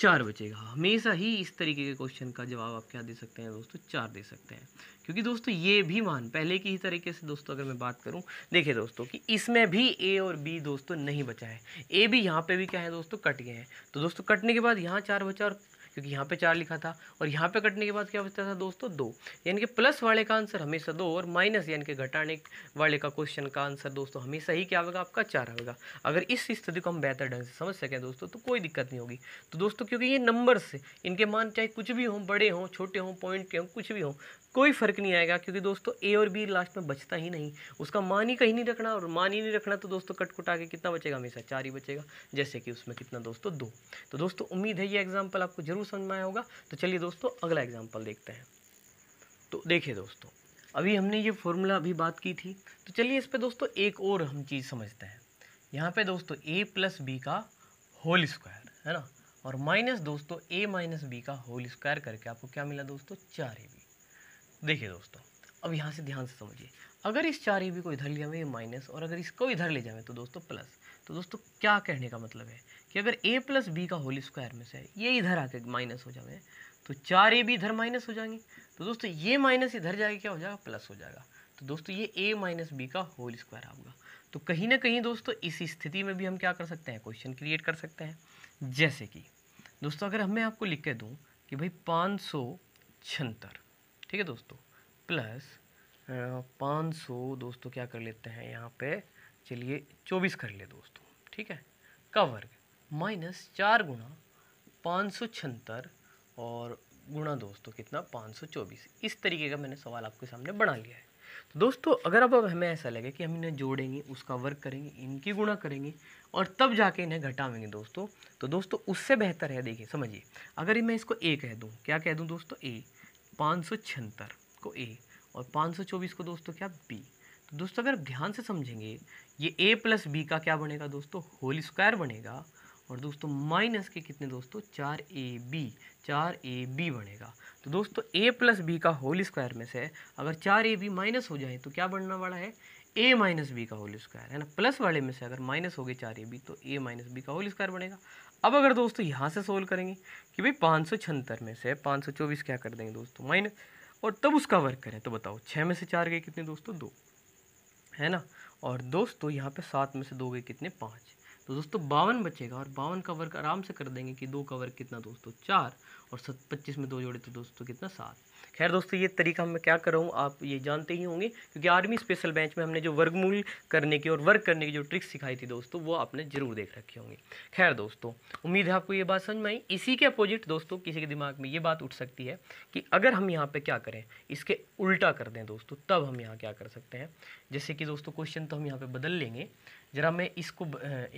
S1: चार बचेगा हमेशा ही इस तरीके के क्वेश्चन का जवाब आप क्या दे सकते हैं दोस्तों चार दे सकते हैं क्योंकि दोस्तों ये भी मान पहले की ही तरीके से दोस्तों अगर मैं बात करूं देखिए दोस्तों कि इसमें भी ए और बी दोस्तों नहीं बचा है ए भी यहाँ पे भी क्या है दोस्तों कट गए हैं तो दोस्तों कटने के बाद यहाँ चार बचा और क्योंकि यहाँ पे चार लिखा था और यहाँ पे कटने के बाद क्या बचता था दोस्तों दो यानी कि प्लस वाले का आंसर हमेशा दो और माइनस यानी कि घटाने वाले का क्वेश्चन का आंसर दोस्तों हमेशा ही क्या आएगा आपका चार आएगा अगर इस स्थिति को हम बेहतर ढंग से समझ सकें दोस्तों तो कोई दिक्कत नहीं होगी तो दोस्तों क्योंकि ये नंबर्स इनके मान चाहे कुछ भी हों बड़े हों छोटे हों पॉइंट के हों कुछ भी हों कोई फ़र्क नहीं आएगा क्योंकि दोस्तों ए और बी लास्ट में बचता ही नहीं उसका मान ही कहीं नहीं रखना और मान ही नहीं रखना तो दोस्तों कट कुटा के कितना बचेगा हमेशा चार ही बचेगा जैसे कि उसमें कितना दोस्तों दो तो दोस्तों उम्मीद है ये एग्जाम्पल आपको जरूर समझ में आया होगा तो चलिए दोस्तों अगला एग्जाम्पल देखते हैं तो देखिए दोस्तों अभी हमने ये फॉर्मूला अभी बात की थी तो चलिए इस पर दोस्तों एक और हम चीज़ समझते हैं यहाँ पर दोस्तों ए प्लस बी का होल स्क्वायर है ना और माइनस दोस्तों ए माइनस बी का होल स्क्वायर करके आपको क्या मिला दोस्तों चार ही बी देखिए दोस्तों अब यहाँ से ध्यान से समझिए अगर इस चार ए बी को इधर ले जाए ये माइनस और अगर इसको इधर ले जाए तो दोस्तों प्लस तो दोस्तों क्या कहने का मतलब है कि अगर ए प्लस बी का होल स्क्वायर में से ये इधर आके माइनस हो जाए तो चार ए बी इधर माइनस हो जाएंगे तो दोस्तों ये माइनस इधर जाके क्या हो जाएगा प्लस हो जाएगा तो दोस्तों ये ए माइनस बी का होल स्क्वायर आऊगा तो कहीं ना कहीं दोस्तों इस स्थिति में भी हम क्या कर सकते हैं क्वेश्चन क्रिएट कर सकते हैं जैसे कि दोस्तों अगर मैं आपको लिख के दूँ कि भाई पाँच सौ छहत्तर ठीक है दोस्तों प्लस पाँच सौ दोस्तों क्या कर लेते हैं यहाँ पे चलिए चौबीस कर ले दोस्तों ठीक है का वर्ग माइनस चार गुणा पाँच सौ छहत्तर और गुणा दोस्तों कितना पाँच सौ चौबीस इस तरीके का मैंने सवाल आपके सामने बना लिया है तो दोस्तों अगर अब हमें ऐसा लगे कि हम इन्हें जोड़ेंगे उसका वर्क करेंगे इनकी गुणा करेंगे और तब जाके इन्हें घटावेंगे दोस्तों तो दोस्तों उससे बेहतर है देखिए समझिए अगर मैं इसको ए कह दूँ क्या कह दूँ दोस्तों ए पाँच सौ को ए और पाँच सौ चौबीस को दोस्तों क्या बी तो दोस्तों अगर ध्यान से समझेंगे ये ए प्लस बी का क्या बनेगा दोस्तों होल स्क्वायर बनेगा और दोस्तों माइनस के कितने दोस्तों चार ए बी चार ए बी बनेगा तो दोस्तों ए प्लस बी का होल स्क्वायर में से अगर चार ए बी माइनस हो जाए तो क्या बनना वाला है ए माइनस बी का होल स्क्वायर है ना प्लस वाले में से अगर माइनस हो गए चार ए बी तो ए माइनस बी का होल स्क्वायर बनेगा अब अगर दोस्तों यहाँ से सोल्व करेंगे कि भाई पाँच सौ छहत्तर में से पाँच सौ चौबीस क्या कर देंगे दोस्तों माइनस और तब उसका वर्क करें तो बताओ छः में से चार गए कितने दोस्तों दो है ना और दोस्तों यहाँ पे सात में से दो गए कितने पाँच तो दोस्तों बावन बचेगा और बावन का वर्ग आराम से कर देंगे कि दो का वर्ग कितना दोस्तों चार और सत पच्चीस में दो जोड़े तो दोस्तों कितना सात खैर दोस्तों ये तरीका मैं क्या कर रहा हूँ आप ये जानते ही होंगे क्योंकि आर्मी स्पेशल बैच में हमने जो वर्गमूल करने की और वर्क करने की जो ट्रिक्स सिखाई थी दोस्तों वो आपने जरूर देख रखी होंगी खैर दोस्तों उम्मीद है आपको ये बात समझ में आई इसी के अपोजिट दोस्तों किसी के दिमाग में ये बात उठ सकती है कि अगर हम यहाँ पर क्या करें इसके उल्टा कर दें दोस्तों तब हम यहाँ क्या कर सकते हैं जैसे कि दोस्तों क्वेश्चन तो हम यहाँ पर बदल लेंगे ज़रा मैं इसको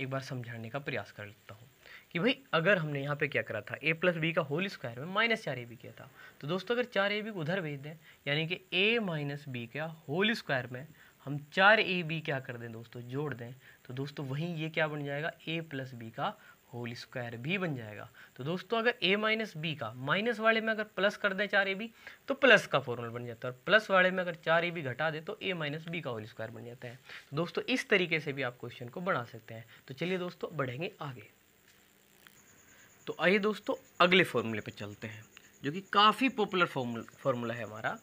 S1: एक बार समझाने का प्रयास कर लेता हूँ कि भाई अगर हमने यहाँ पे क्या करा था ए प्लस बी का होल स्क्वायर में माइनस चार ए बी किया था तो दोस्तों अगर चार ए बी को उधर भेज दें यानी कि ए माइनस बी का होल स्क्वायर में हम चार ए बी क्या कर दें दोस्तों जोड़ दें तो दोस्तों वहीं ये क्या बन जाएगा ए प्लस बी का होल स्क्वायर भी बन जाएगा तो दोस्तों अगर ए माइनस बी का माइनस वाले में अगर प्लस कर दें चार ए बी तो प्लस का फॉर्मूला बन जाता है और प्लस वाले में अगर चार ए बी घटा दें तो ए माइनस बी का होल स्क्वायर बन जाता है तो दोस्तों इस तरीके से भी आप क्वेश्चन को बना सकते हैं तो चलिए दोस्तों बढ़ेंगे आगे तो आइए दोस्तों अगले फॉर्मूले पर चलते हैं जो कि काफ़ी पॉपुलर फॉर्मूला है हमारा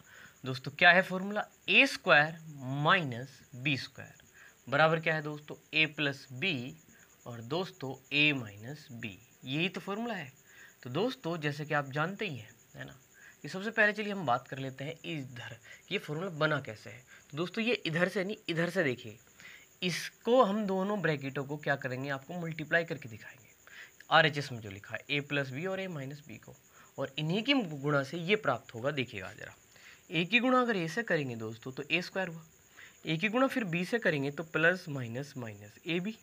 S1: दोस्तों क्या है formula A square minus B square बराबर क्या है दोस्तों ए प्लस बी और दोस्तों ए माइनस बी यही तो फॉर्मूला है तो दोस्तों जैसे कि आप जानते ही हैं है ना कि सबसे पहले चलिए हम बात कर लेते हैं इधर ये फॉर्मूला बना कैसे है तो दोस्तों ये इधर से नहीं इधर से देखिए इसको हम दोनों ब्रैकेटों को क्या करेंगे आपको मल्टीप्लाई करके दिखाएंगे आर एच एस में जो लिखा है ए प्लस बी और ए माइनस बी को और इन्हीं की गुणा से ये प्राप्त होगा देखिएगा ज़रा ए की गुणा अगर ए से करेंगे दोस्तों तो ए स्क्वायर हुआ ए की गुणा फिर बी से करेंगे तो plus minus minus A B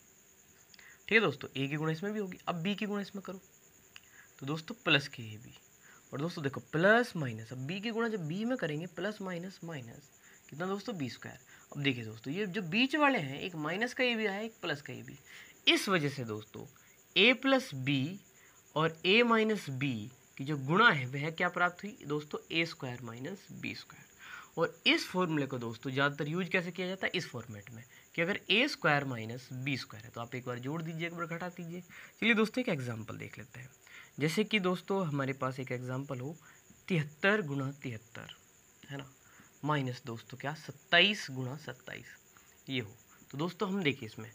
S1: ठीक है दोस्तों ए की गुणा इसमें भी होगी अब बी की गुणा इसमें करो तो दोस्तों प्लस की ए बी और दोस्तों देखो प्लस माइनस अब बी की गुणा जब बी में करेंगे प्लस माइनस माइनस कितना दोस्तों बी स्क्वायर अब देखिए दोस्तों ये जो बीच वाले हैं एक माइनस का ए बी आया एक प्लस का ए बी इस वजह से दोस्तों ए प्लस बी और ए माइनस बी की जो गुणा है वह क्या प्राप्त हुई दोस्तों A square minus B square और इस फॉर्मूले को दोस्तों ज़्यादातर यूज कैसे किया जाता है इस फॉर्मेट में कि अगर A square minus B square है तो आप एक बार जोड़ दीजिए एक बार घटा दीजिए चलिए दोस्तों एक एग्जाम्पल देख लेते हैं जैसे कि दोस्तों हमारे पास एक एग्जाम्पल हो तिहत्तर गुणा तिहत्तर है ना माइनस दोस्तों क्या सत्ताईस गुणा सत्ताईस ये हो तो दोस्तों हम देखिए इसमें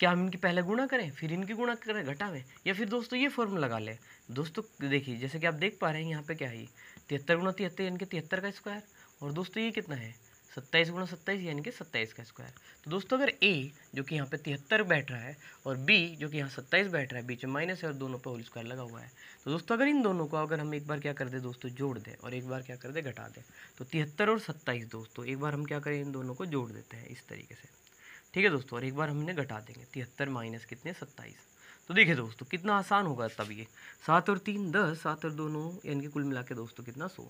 S1: क्या हम इनकी पहले गुणा करें फिर इनकी गुणा करें घटावें या फिर दोस्तों ये फॉर्म लगा लें दोस्तों देखिए जैसे कि आप देख पा रहे हैं यहाँ पे क्या है तिहत्तर गुणा तिहत्तर इनके तिहत्तर का स्क्वायर और दोस्तों ये कितना है सत्ताईस गुणा सत्ताईस यानी कि सत्ताईस का स्क्वायर तो दोस्तों अगर ए जो कि यहाँ पे तिहत्तर बैठ रहा है और बी जो कि यहाँ सत्ताईस बैठ रहा है बीच में माइनस है और दोनों पर होल स्क्वायर लगा हुआ है तो दोस्तों अगर इन दोनों को अगर हम एक बार क्या कर दें दोस्तों जोड़ दें और एक बार क्या कर दें घटा दें तो तिहत्तर और सत्ताईस दोस्तों एक बार हम क्या करें इन दोनों को जोड़ देते हैं इस तरीके से ठीक है दोस्तों और एक बार हम इन्हें घटा देंगे तिहत्तर माइनस कितने सत्ताईस तो देखिए दोस्तों कितना आसान होगा तब ये सात और तीन दस सात और दोनों यानी कि कुल मिला के दोस्तों कितना सौ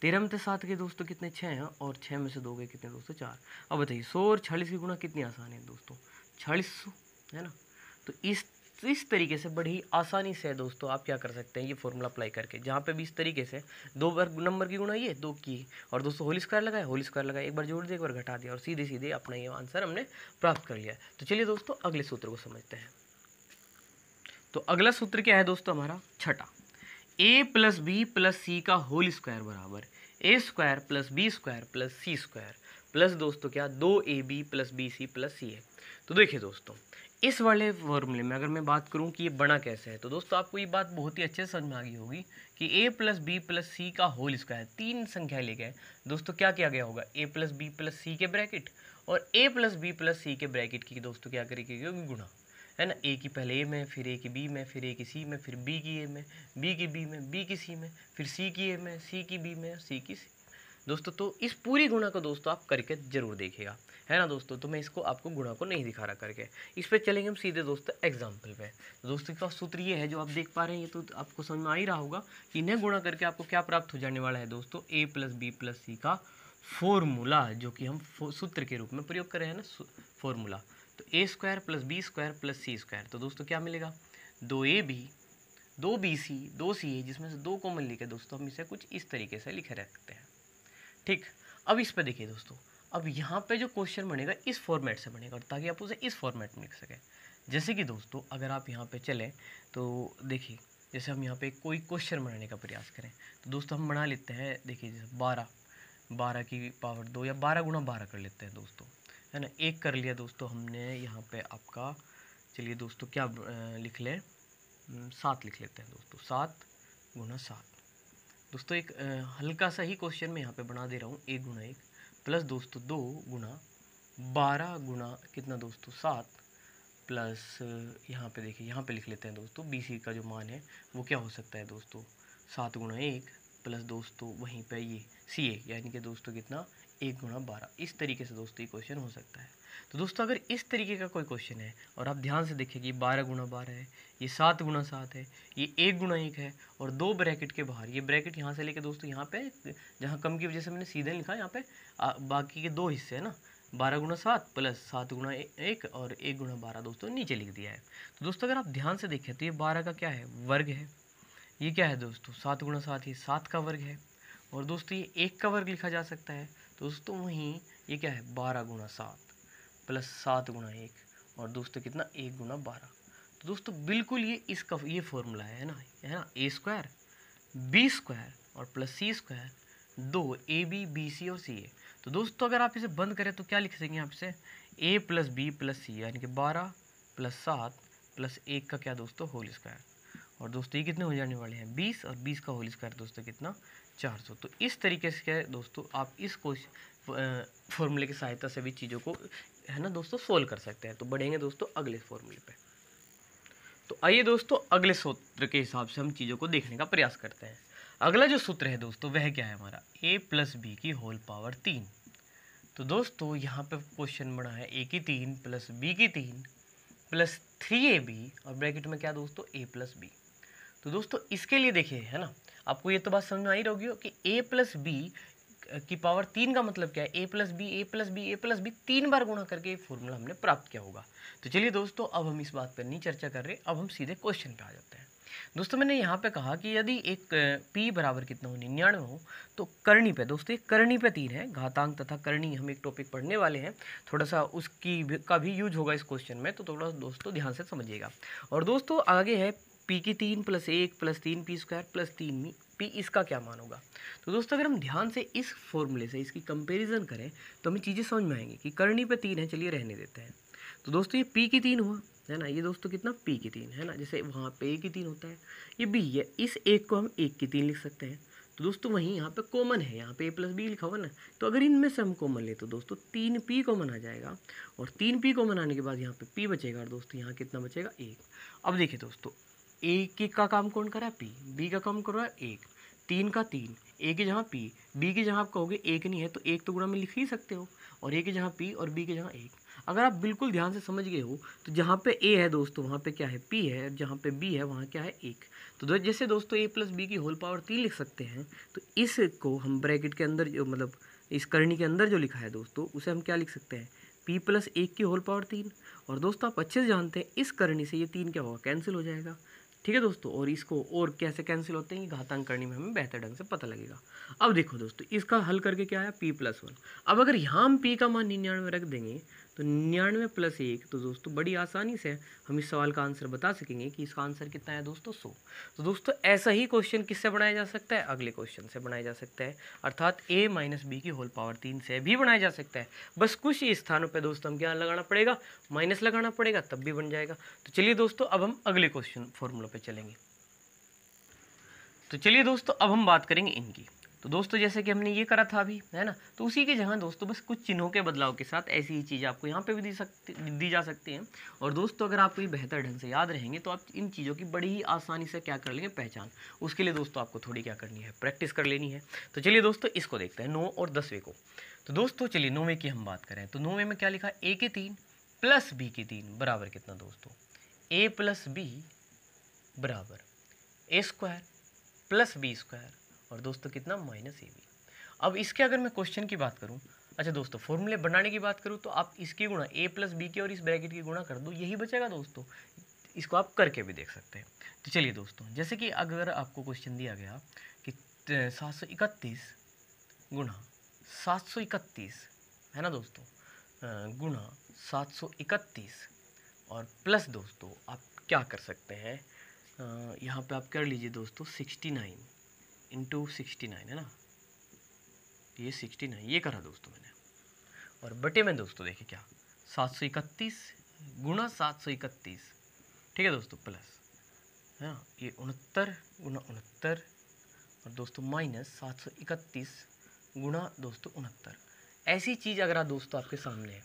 S1: तेरह में से तो सात के दोस्तों तो कितने छः हैं और छः में से दो गए कितने दोस्तों चार अब बताइए सौ और छालीस की गुणा कितनी आसान है दोस्तों सौ है ना तो इस तो इस तरीके से बड़ी आसानी से दोस्तों आप क्या कर सकते हैं ये फॉर्मूला अप्लाई करके जहाँ पे भी इस तरीके से दो बार नंबर की गुणा ये दो की और दोस्तों होली स्क्वायर लगाए होली स्क्वायर लगाए एक बार जोड़ दिया एक बार घटा दिया और सीधे सीधे अपना ये आंसर हमने प्राप्त कर लिया तो चलिए दोस्तों अगले सूत्र को समझते हैं तो अगला सूत्र क्या है दोस्तों हमारा छठा A plus B plus C का होल स्क्वायर बराबर A square plus B square plus C square plus दोस्तों क्या दो A B plus B C plus C है तो देखिए दोस्तों इस वाले फॉर्मूले में अगर मैं बात करूं कि ये बना कैसे है तो दोस्तों आपको ये बात बहुत ही अच्छे से समझ में आ गई होगी कि A plus B plus C का होल स्क्वायर तीन संख्या ले गए दोस्तों क्या किया गया होगा A plus B plus C के ब्रैकेट और A plus B plus C के ब्रैकेट की दोस्तों क्या करेगी गुणा है ना ए की पहले ए में फिर ए की बी में फिर ए की सी में फिर बी की ए में बी की बी में बी की सी में फिर सी की ए में सी की बी में सी की सी दोस्तों तो इस पूरी गुणा को दोस्तों आप करके ज़रूर देखिएगा है ना दोस्तों तो मैं इसको आपको गुणा को नहीं दिखा रहा करके इस पर चलेंगे हम सीधे दोस्तों एग्जाम्पल पे दोस्तों के पास सूत्र ये है जो आप देख पा रहे हैं ये तो आपको समझ में आ ही रहा होगा कि इन्हें गुणा करके आपको क्या प्राप्त हो जाने वाला है दोस्तों A plus B plus C का फॉर्मूला जो कि हम सूत्र के रूप में प्रयोग कर रहे हैं ना फॉर्मूला तो A square plus B square plus C square तो दोस्तों क्या मिलेगा दो ए बी दो बी सी दो सी ए जिसमें से दो कॉमन लिखे दोस्तों हम इसे कुछ इस तरीके से लिखे रखते हैं ठीक अब इस पर देखिए दोस्तों अब यहाँ पे जो क्वेश्चन बनेगा इस फॉर्मेट से बनेगा और ताकि आप उसे इस फॉर्मेट में लिख सकें जैसे कि दोस्तों अगर आप यहाँ पे चलें तो देखिए जैसे हम यहाँ पे कोई क्वेश्चन बनाने का प्रयास करें तो दोस्तों हम बना लेते हैं देखिए जैसे बारह बारह की पावर दो या बारह गुना बारह कर लेते हैं दोस्तों है ना एक कर लिया दोस्तों हमने यहाँ पे आपका चलिए दोस्तों क्या लिख लें सात लिख लेते हैं दोस्तों सात गुना सात दोस्तों एक हल्का सा ही क्वेश्चन मैं यहाँ पे बना दे रहा हूँ एक गुना एक प्लस दोस्तों दो गुना बारह गुना कितना दोस्तों सात प्लस यहाँ पे देखिए यहाँ पे लिख लेते हैं दोस्तों सी का जो मान है वो क्या हो सकता है दोस्तों सात गुना एक प्लस दोस्तों वहीं पे ये सी ए यानी कि दोस्तों कितना एक गुणा बारह इस तरीके से दोस्तों ये क्वेश्चन हो सकता है तो दोस्तों अगर इस तरीके का कोई क्वेश्चन है और आप ध्यान से देखिए कि बारह गुणा बारह है ये सात गुणा सात है ये एक गुणा एक है और दो ब्रैकेट के बाहर ये ब्रैकेट यहाँ से लेके दोस्तों यहाँ पे जहाँ कम की वजह से मैंने सीधे लिखा यहाँ पे बाकी के दो हिस्से है ना बारह गुणा सात प्लस सात गुणा एक और एक गुणा बारह दोस्तों नीचे लिख दिया है तो दोस्तों अगर आप ध्यान से देखें तो ये बारह का क्या है वर्ग है ये क्या है दोस्तों सात गुणा सात ये सात का वर्ग है और दोस्तों ये एक का वर्ग लिखा जा सकता है दोस्तों वहीं ये क्या है बारह गुना सात प्लस सात गुना एक और दोस्तों कितना एक गुना बारह तो दोस्तों बिल्कुल ये इसका ये फॉर्मूला है ना है ना ए स्क्वायर बी स्क्वायर और प्लस सी स्क्वायर दो ए बी बी सी और सी ए तो दोस्तों अगर आप इसे बंद करें तो क्या लिख सकेंगे आपसे A plus B plus C यानी कि बारह प्लस सात प्लस एक का क्या दोस्तों होल स्क्वायर और दोस्तों ये कितने हो जाने वाले हैं बीस और बीस का होल स्क्वायर दोस्तों कितना चार सौ तो इस तरीके से क्या है दोस्तों आप इस क्वेश्चन फॉर्मूले की सहायता से भी चीज़ों को है ना दोस्तों सोल्व कर सकते हैं तो बढ़ेंगे दोस्तों अगले फॉर्मूले पे तो आइए दोस्तों अगले सूत्र के हिसाब से हम चीज़ों को देखने का प्रयास करते हैं अगला जो सूत्र है दोस्तों वह क्या है हमारा ए प्लस बी की होल पावर तीन तो दोस्तों यहाँ पे क्वेश्चन बना है ए की तीन प्लस बी की तीन प्लस थ्री ए बी और ब्रैकेट में क्या दोस्तों ए प्लस बी तो दोस्तों इसके लिए देखिए है ना आपको ये तो बात समझ में आई रहोगी कि ए प्लस बी की पावर तीन का मतलब क्या है A plus B A plus B A plus B तीन बार गुणा करके ये फॉर्मूला हमने प्राप्त किया होगा तो चलिए दोस्तों अब हम इस बात पर नहीं चर्चा कर रहे अब हम सीधे क्वेश्चन पर आ जाते हैं दोस्तों मैंने यहाँ पे कहा कि यदि एक पी बराबर कितना हो निन्यानवे हो तो करणी पे दोस्तों एक करणी पे तीन है घातांक तथा करणी हम एक टॉपिक पढ़ने वाले हैं थोड़ा सा उसकी का भी यूज होगा इस क्वेश्चन में तो थोड़ा दोस्तों ध्यान से समझिएगा और दोस्तों आगे है पी की तीन प्लस एक प्लस तीन पी स्क्वायर प्लस तीन पी इसका क्या मान होगा तो दोस्तों अगर हम ध्यान से इस फॉर्मूले से इसकी कंपैरिजन करें तो हमें चीज़ें समझ में आएंगी कि करनी पे तीन है चलिए रहने देते हैं तो दोस्तों ये पी की तीन हुआ है ना ये दोस्तों कितना पी की तीन है ना जैसे वहाँ पे ए की तीन होता है ये बी है इस एक को हम एक की तीन लिख सकते हैं तो दोस्तों वहीं यहाँ पे कॉमन है यहाँ पे ए प्लस बी लिखा हुआ ना तो अगर इनमें से हम कॉमन ले तो दोस्तों तीन पी कॉमन आ जाएगा और तीन पी कॉमन आने के बाद यहाँ पे पी बचेगा और दोस्तों यहाँ कितना बचेगा एक अब देखिए दोस्तों ए के का काम कौन कर रहा है पी बी का काम कर रहा है एक तीन का तीन ए के जहाँ पी बी के जहाँ आप कहोगे एक नहीं है तो एक तो गुणा में लिख ही सकते हो और ए के जहाँ पी और बी के जहाँ एक अगर आप बिल्कुल ध्यान से समझ गए हो तो जहाँ पे ए है दोस्तों वहाँ पे क्या है पी है जहाँ पे बी है वहाँ क्या है एक तो जैसे दोस्तों ए प्लस बी की होल पावर तीन लिख सकते हैं तो इस को हम ब्रैकेट के अंदर जो मतलब इस करणी के अंदर जो लिखा है दोस्तों उसे हम क्या लिख सकते हैं पी प्लस एक की होल पावर तीन और दोस्तों आप अच्छे से जानते हैं इस करणी से ये तीन क्या होगा कैंसिल हो जाएगा ठीक है दोस्तों और इसको और कैसे कैंसिल होते हैं ये घातांक करने में हमें बेहतर ढंग से पता लगेगा अब देखो दोस्तों इसका हल करके क्या आया पी प्लस वन अब अगर यहाँ हम पी का मान निन्यानवे रख देंगे तो निन्यानवे प्लस एक तो दोस्तों बड़ी आसानी से हम इस सवाल का आंसर बता सकेंगे कि इसका आंसर कितना है दोस्तों सौ तो दोस्तों ऐसा ही क्वेश्चन किससे बनाया जा सकता है अगले क्वेश्चन से बनाया जा सकता है अर्थात ए माइनस बी की होल पावर तीन से भी बनाया जा सकता है बस कुछ ही स्थानों पर दोस्तों हम क्या लगाना पड़ेगा माइनस लगाना पड़ेगा तब भी बन जाएगा तो चलिए दोस्तों अब हम अगले क्वेश्चन फॉर्मूला पर चलेंगे तो चलिए दोस्तों अब हम बात करेंगे इनकी तो दोस्तों जैसे कि हमने ये करा था अभी है ना तो उसी के जगह दोस्तों बस कुछ चिन्हों के बदलाव के साथ ऐसी ही चीज़ आपको यहाँ पे भी दी सकती दी जा सकती हैं और दोस्तों अगर आपको ये बेहतर ढंग से याद रहेंगे तो आप इन चीज़ों की बड़ी ही आसानी से क्या कर लेंगे पहचान उसके लिए दोस्तों आपको थोड़ी क्या करनी है प्रैक्टिस कर लेनी है तो चलिए दोस्तों इसको देखते हैं नौ और दसवें को तो दोस्तों चलिए नौवें की हम बात करें तो नौवें में क्या लिखा ए के तीन प्लस बी के तीन बराबर कितना दोस्तों ए प्लस बी बराबर A square plus B square और दोस्तों कितना माइनस ए बी अब इसके अगर मैं क्वेश्चन की बात करूँ अच्छा दोस्तों फॉर्मूले बनाने की बात करूँ तो आप इसकी गुणा ए प्लस बी के और इस ब्रैकेट की गुणा कर दो यही बचेगा दोस्तों इसको आप करके भी देख सकते हैं तो चलिए दोस्तों जैसे कि अगर आपको क्वेश्चन दिया गया कि सात सौ इकतीस गुणा सात सौ इकतीस है ना दोस्तों गुणा सात सौ इकतीस और प्लस दोस्तों आप क्या कर सकते हैं यहाँ पे आप कर लीजिए दोस्तों sixty nine into sixty nine है ना ये सिक्सटी नाइन ये करा दोस्तों मैंने और बटे में दोस्तों देखिए क्या सात सौ इकतीस गुणा सात सौ इकतीस ठीक है दोस्तों प्लस है ना ये उनहत्तर गुना उनहत्तर और दोस्तों माइनस सात सौ इकतीस गुणा दोस्तों उनहत्तर ऐसी चीज़ अगर दोस्तों आपके सामने है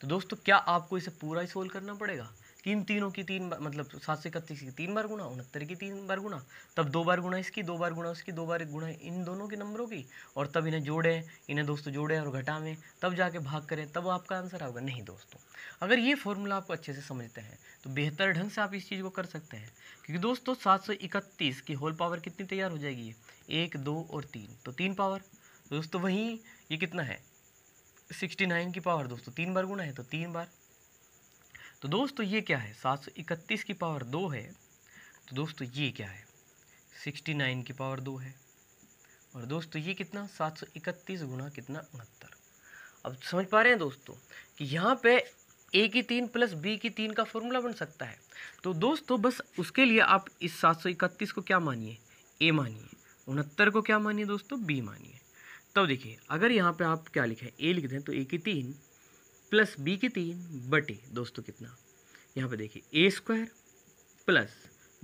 S1: तो दोस्तों क्या आपको इसे पूरा ही सोल्व करना पड़ेगा तीन तीनों की तीन मतलब सात सौ इकतीस की तीन बार गुणा उनहत्तर की तीन बार गुणा तब दो बार गुणा इसकी दो बार गुणा उसकी दो बार गुणा इन दोनों के नंबरों की और तब इन्हें जोड़ें इन्हें दोस्तों जोड़ें और घटावें तब जाके भाग करें तब आपका आंसर आएगा नहीं दोस्तों अगर ये फॉर्मूला आपको अच्छे से समझते हैं तो बेहतर ढंग से आप इस चीज़ को कर सकते हैं क्योंकि दोस्तों सात सौ इकतीस की होल पावर कितनी तैयार हो जाएगी एक दो और तीन तो तीन पावर दोस्तों वहीं ये कितना है सिक्सटी नाइन की पावर दोस्तों तीन बार गुणा है तो तीन बार तो दोस्तों ये क्या है 731 की पावर दो है तो दोस्तों ये क्या है 69 की पावर दो है और दोस्तों ये कितना 731 गुना कितना उनहत्तर अब समझ पा रहे हैं दोस्तों कि यहाँ पे ए की तीन प्लस बी की तीन का फॉर्मूला बन सकता है तो दोस्तों बस उसके लिए आप इस 731 को क्या मानिए ए मानिए उनहत्तर को क्या मानिए दोस्तों बी मानिए तब तो देखिए अगर यहाँ पे आप क्या लिखें ए लिख दें तो ए की तीन प्लस बी के तीन बटे दोस्तों कितना यहाँ पे देखिए ए स्क्वायर प्लस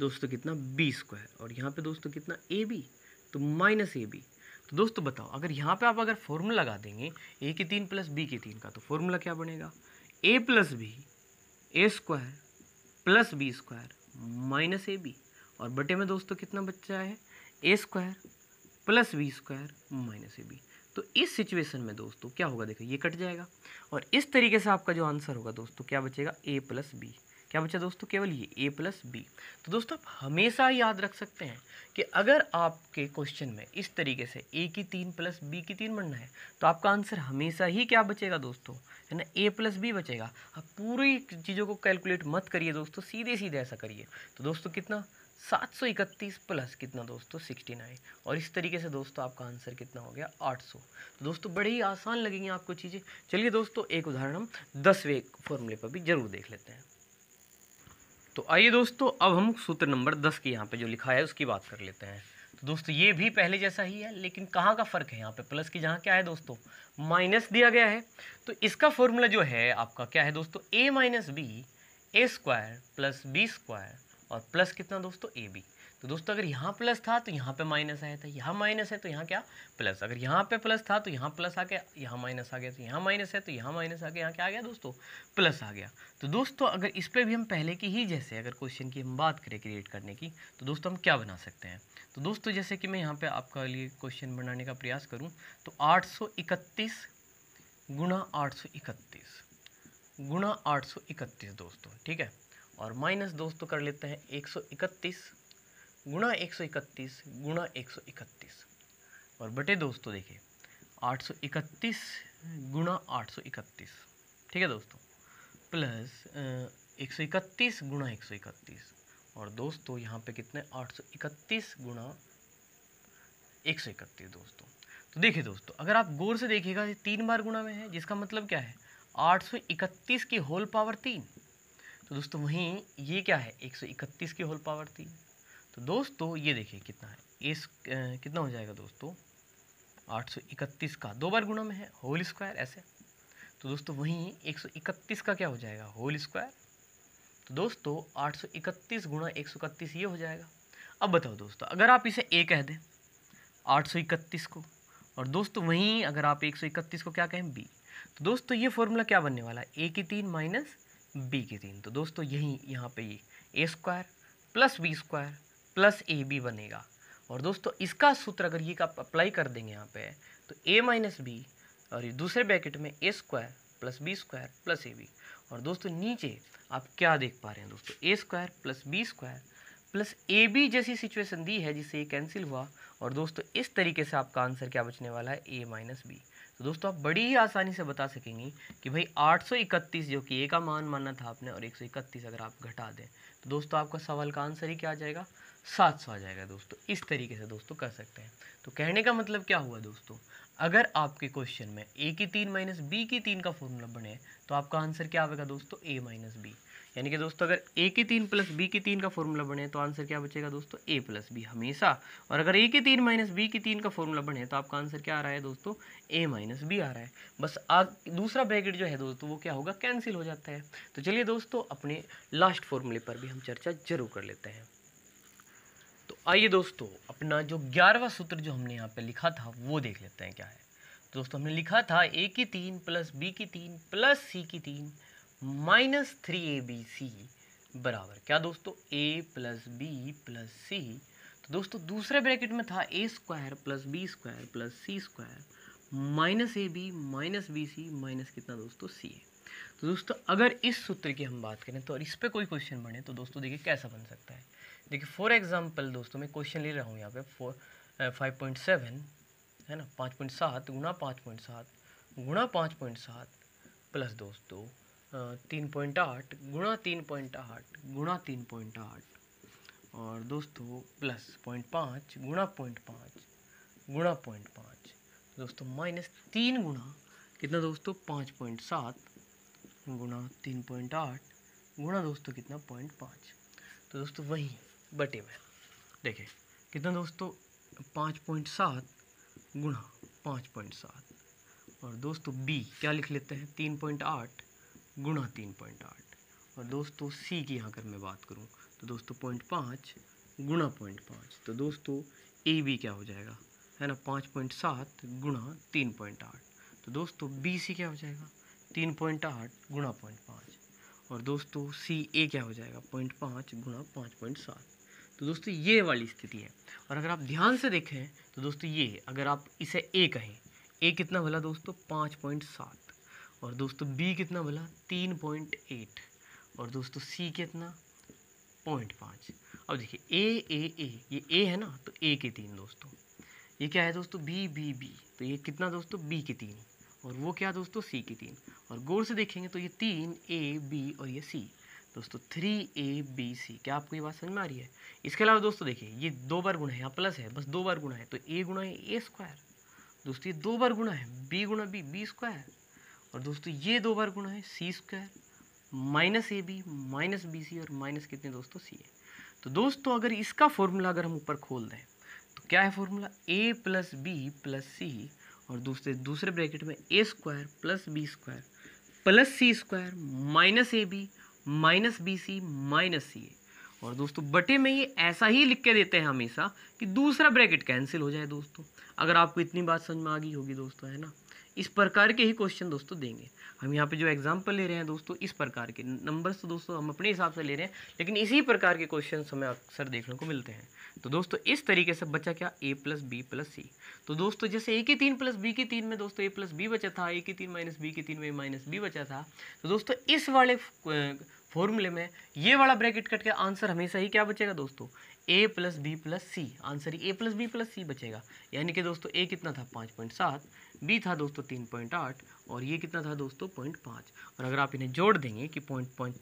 S1: दोस्तों कितना बी स्क्वायर और यहाँ पे दोस्तों कितना ए बी तो माइनस ए बी तो दोस्तों बताओ अगर यहाँ पे आप अगर फॉर्मूला लगा देंगे ए के तीन प्लस बी के तीन का तो फॉर्मूला क्या बनेगा A plus B A square plus B square minus A B और बटे में दोस्तों कितना बच्चा है A square plus B square minus A B तो इस सिचुएशन में दोस्तों क्या होगा देखो ये कट जाएगा और इस तरीके से आपका जो आंसर होगा दोस्तों क्या बचेगा ए प्लस बी क्या बचा दोस्तों केवल ये ए प्लस बी तो दोस्तों आप हमेशा याद रख सकते हैं कि अगर आपके क्वेश्चन में इस तरीके से ए की तीन प्लस बी की तीन बनना है तो आपका आंसर हमेशा ही क्या बचेगा दोस्तों है ना ए प्लस बी बचेगा आप पूरी चीज़ों को कैलकुलेट मत करिए दोस्तों सीधे सीधे ऐसा करिए तो दोस्तों कितना सात सौ इकतीस प्लस कितना दोस्तों सिक्सटी नाइन और इस तरीके से दोस्तों आपका आंसर कितना हो गया आठ सौ तो दोस्तों बड़े ही आसान लगेंगे आपको चीज़ें चलिए दोस्तों एक उदाहरण हम दसवें फॉर्मूले पर भी जरूर देख लेते हैं तो आइए दोस्तों अब हम सूत्र नंबर दस के यहाँ पे जो लिखा है उसकी बात कर लेते हैं तो दोस्तों ये भी पहले जैसा ही है लेकिन कहाँ का फ़र्क है यहाँ पे प्लस की जहाँ क्या है दोस्तों माइनस दिया गया है तो इसका फॉर्मूला जो है आपका क्या है दोस्तों A minus B A square plus B square और प्लस कितना दोस्तों ए बी तो दोस्तों अगर यहाँ प्लस था तो यहाँ पे माइनस आया था यहाँ माइनस है तो यहाँ क्या प्लस अगर यहाँ पे प्लस था तो यहाँ प्लस आ गया यहाँ माइनस आ गया तो यहाँ माइनस है तो यहाँ माइनस आ गया यहाँ क्या आ गया दोस्तों प्लस आ गया तो दोस्तों अगर इस पर भी हम पहले की ही जैसे अगर क्वेश्चन की हम बात करें क्रिएट करने की तो दोस्तों हम क्या बना सकते हैं तो दोस्तों जैसे कि मैं यहाँ पर आपका लिए क्वेश्चन बनाने का प्रयास करूँ तो आठ सौ इकतीस गुणा आठ सौ इकतीस गुणा आठ सौ इकतीस दोस्तों ठीक है और माइनस दोस्तों कर लेते हैं एक सौ इकतीस गुणा एक सौ इकतीस गुणा एक सौ इकतीस और बटे दोस्तों देखिए आठ सौ इकतीस गुणा आठ सौ इकतीस ठीक है दोस्तों प्लस एक सौ इकतीस गुणा एक सौ इकतीस और दोस्तों यहाँ पे कितने आठ सौ इकतीस गुणा एक सौ इकतीस दोस्तों तो देखिए दोस्तों अगर आप गौर से देखिएगा तीन बार गुणा में है जिसका मतलब क्या है आठ सौ इकतीस की होल पावर तीन तो दोस्तों वहीं ये क्या है 131 की होल पावर थी तो दोस्तों ये देखिए कितना है इस कितना हो जाएगा दोस्तों 831 का दो बार गुणा में है होल स्क्वायर ऐसे तो दोस्तों वहीं 131 का क्या हो जाएगा होल स्क्वायर तो दोस्तों 831 गुणा एक ये हो जाएगा अब बताओ दोस्तों अगर आप इसे ए कह दें 831 को और दोस्तों वहीं अगर आप 131 को क्या कहें बी तो दोस्तों ये फॉर्मूला क्या बनने वाला है ए की तीन माइनस बी के तीन तो दोस्तों यही यहाँ पे ये A square plus B square plus A B बनेगा और दोस्तों इसका सूत्र अगर ये आप अप्लाई कर देंगे यहाँ पे तो ए माइनस बी और ये दूसरे ब्रैकेट में A square plus B square plus A B और दोस्तों नीचे आप क्या देख पा रहे हैं दोस्तों A square plus B square plus A B जैसी सिचुएशन दी है जिससे ये कैंसिल हुआ और दोस्तों इस तरीके से आपका आंसर क्या बचने वाला है ए माइनस बी तो दोस्तों आप बड़ी ही आसानी से बता सकेंगे कि भाई 831 जो कि ए का मान माना था आपने और 131 अगर आप घटा दें तो दोस्तों आपका सवाल का आंसर ही क्या आ जाएगा 700 आ जाएगा दोस्तों इस तरीके से दोस्तों कर सकते हैं तो कहने का मतलब क्या हुआ दोस्तों अगर आपके क्वेश्चन में ए की तीन माइनस बी की तीन का फॉर्मूला बने तो आपका आंसर क्या आएगा दोस्तों ए माइनस बी यानी कि दोस्तों अगर ए के तीन प्लस बी के तीन का फॉर्मूला बने तो आंसर क्या बचेगा दोस्तों ए प्लस बी हमेशा और अगर ए के तीन माइनस बी के तीन का फॉर्मूला बने तो आपका आंसर क्या आ रहा है दोस्तों ए माइनस बी आ रहा है बस आग दूसरा ब्रैकेट जो है दोस्तों वो क्या होगा कैंसिल हो जाता है तो चलिए दोस्तों अपने लास्ट फॉर्मूले पर भी हम चर्चा जरूर कर लेते हैं तो आइए दोस्तों अपना जो ग्यारहवा सूत्र जो हमने यहाँ पे लिखा था वो देख लेते हैं क्या है दोस्तों हमने लिखा था ए की तीन प्लस बी की तीन प्लस सी की तीन minus three A B C बराबर क्या दोस्तों A plus B plus C तो दोस्तों दूसरे ब्रैकेट में था A square plus B square plus C square minus A B minus B C minus कितना दोस्तों सी ए तो दोस्तों अगर इस सूत्र की हम बात करें तो और इस पर कोई क्वेश्चन बने तो दोस्तों देखिए कैसा बन सकता है देखिए फॉर एग्जाम्पल दोस्तों मैं क्वेश्चन ले रहा हूँ यहाँ पे फोर फाइव पॉइंट सेवन है ना पाँच पॉइंट सात गुना पाँच पॉइंट सात गुना पाँच पॉइंट सात प्लस दोस्तों तीन पॉइंट आठ गुणा तीन पॉइंट आठ गुणा तीन पॉइंट आठ और दोस्तों प्लस पॉइंट पाँच गुणा पॉइंट पाँच गुणा पॉइंट पाँच दोस्तों माइनस तीन गुणा कितना दोस्तों पाँच पॉइंट सात गुणा तीन पॉइंट आठ गुणा दोस्तों कितना पॉइंट पाँच तो दोस्तों वहीं बटे में देखिए कितना दोस्तों पाँच पॉइंट सात गुणा पाँच पॉइंट सात और दोस्तों बी क्या लिख लेते हैं तीन पॉइंट आठ गुणा तीन पॉइंट आठ और दोस्तों सी की यहाँ अगर मैं बात करूँ तो दोस्तों पॉइंट पाँच गुणा पॉइंट पाँच तो दोस्तों ए बी क्या हो जाएगा है ना पाँच पॉइंट सात गुणा तीन पॉइंट आठ तो दोस्तों बी सी क्या हो जाएगा तीन पॉइंट आठ गुणा पॉइंट पाँच और दोस्तों सी ए क्या हो जाएगा पॉइंट पाँच गुणा पाँच पॉइंट सात तो दोस्तों ये वाली स्थिति है और अगर आप ध्यान से देखें तो दोस्तों ये अगर आप इसे ए कहें ए कितना भला दोस्तों पाँच पॉइंट सात और दोस्तों बी कितना बोला तीन पॉइंट एट और दोस्तों सी कितना पॉइंट पाँच अब देखिए ए ए ए ये ए है ना तो ए के तीन दोस्तों ये क्या है दोस्तों बी बी बी तो ये कितना दोस्तों बी के तीन और वो क्या दोस्तों सी के तीन और गौर से देखेंगे तो ये तीन ए बी और ये सी दोस्तों थ्री ए बी सी क्या आपको ये बात समझ में आ रही है इसके अलावा दोस्तों देखिए ये दो बार गुणा है यहाँ प्लस है बस दो बार गुणा है तो ए गुणा है ए स्क्वायर दोस्तों ये दो बार गुणा है बी गुणा बी बी स्क्वायर और दोस्तों ये दो बार गुणा है C square minus A B minus B C और माइनस कितने दोस्तों सी ए तो दोस्तों अगर इसका फॉर्मूला अगर हम ऊपर खोल दें तो क्या है formula A plus B plus C और दूसरे दूसरे ब्रैकेट में A square plus B square plus C square minus A B minus B C minus C A और दोस्तों बटे में ये ऐसा ही लिख के देते हैं हमेशा कि दूसरा ब्रैकेट कैंसिल हो जाए दोस्तों अगर आपको इतनी बात समझ में आ गई होगी दोस्तों है ना इस प्रकार के ही क्वेश्चन दोस्तों देंगे हम यहाँ पे जो एग्जाम्पल ले रहे हैं दोस्तों इस प्रकार के नंबर्स तो दोस्तों हम अपने हिसाब से ले रहे हैं लेकिन इसी प्रकार के क्वेश्चन हमें अक्सर देखने को मिलते हैं तो दोस्तों इस तरीके से बचा क्या A plus B plus C तो दोस्तों जैसे ए के तीन प्लस बी के तीन में दोस्तों ए प्लस बी बचा था ए के तीन माइनस बी के तीन में माइनस बी बचा था तो दोस्तों इस वाले फॉर्मूले में ये वाला ब्रैकेट कट के आंसर हमेशा ही क्या बचेगा दोस्तों A plus B plus C answer ही A plus B plus C बचेगा यानी कि दोस्तों ए कितना था पाँच पॉइंट सात बी था दोस्तों तीन पॉइंट आठ और ये कितना था दोस्तों पॉइंट पाँच और अगर आप इन्हें जोड़ देंगे कि पॉइंट पॉइंट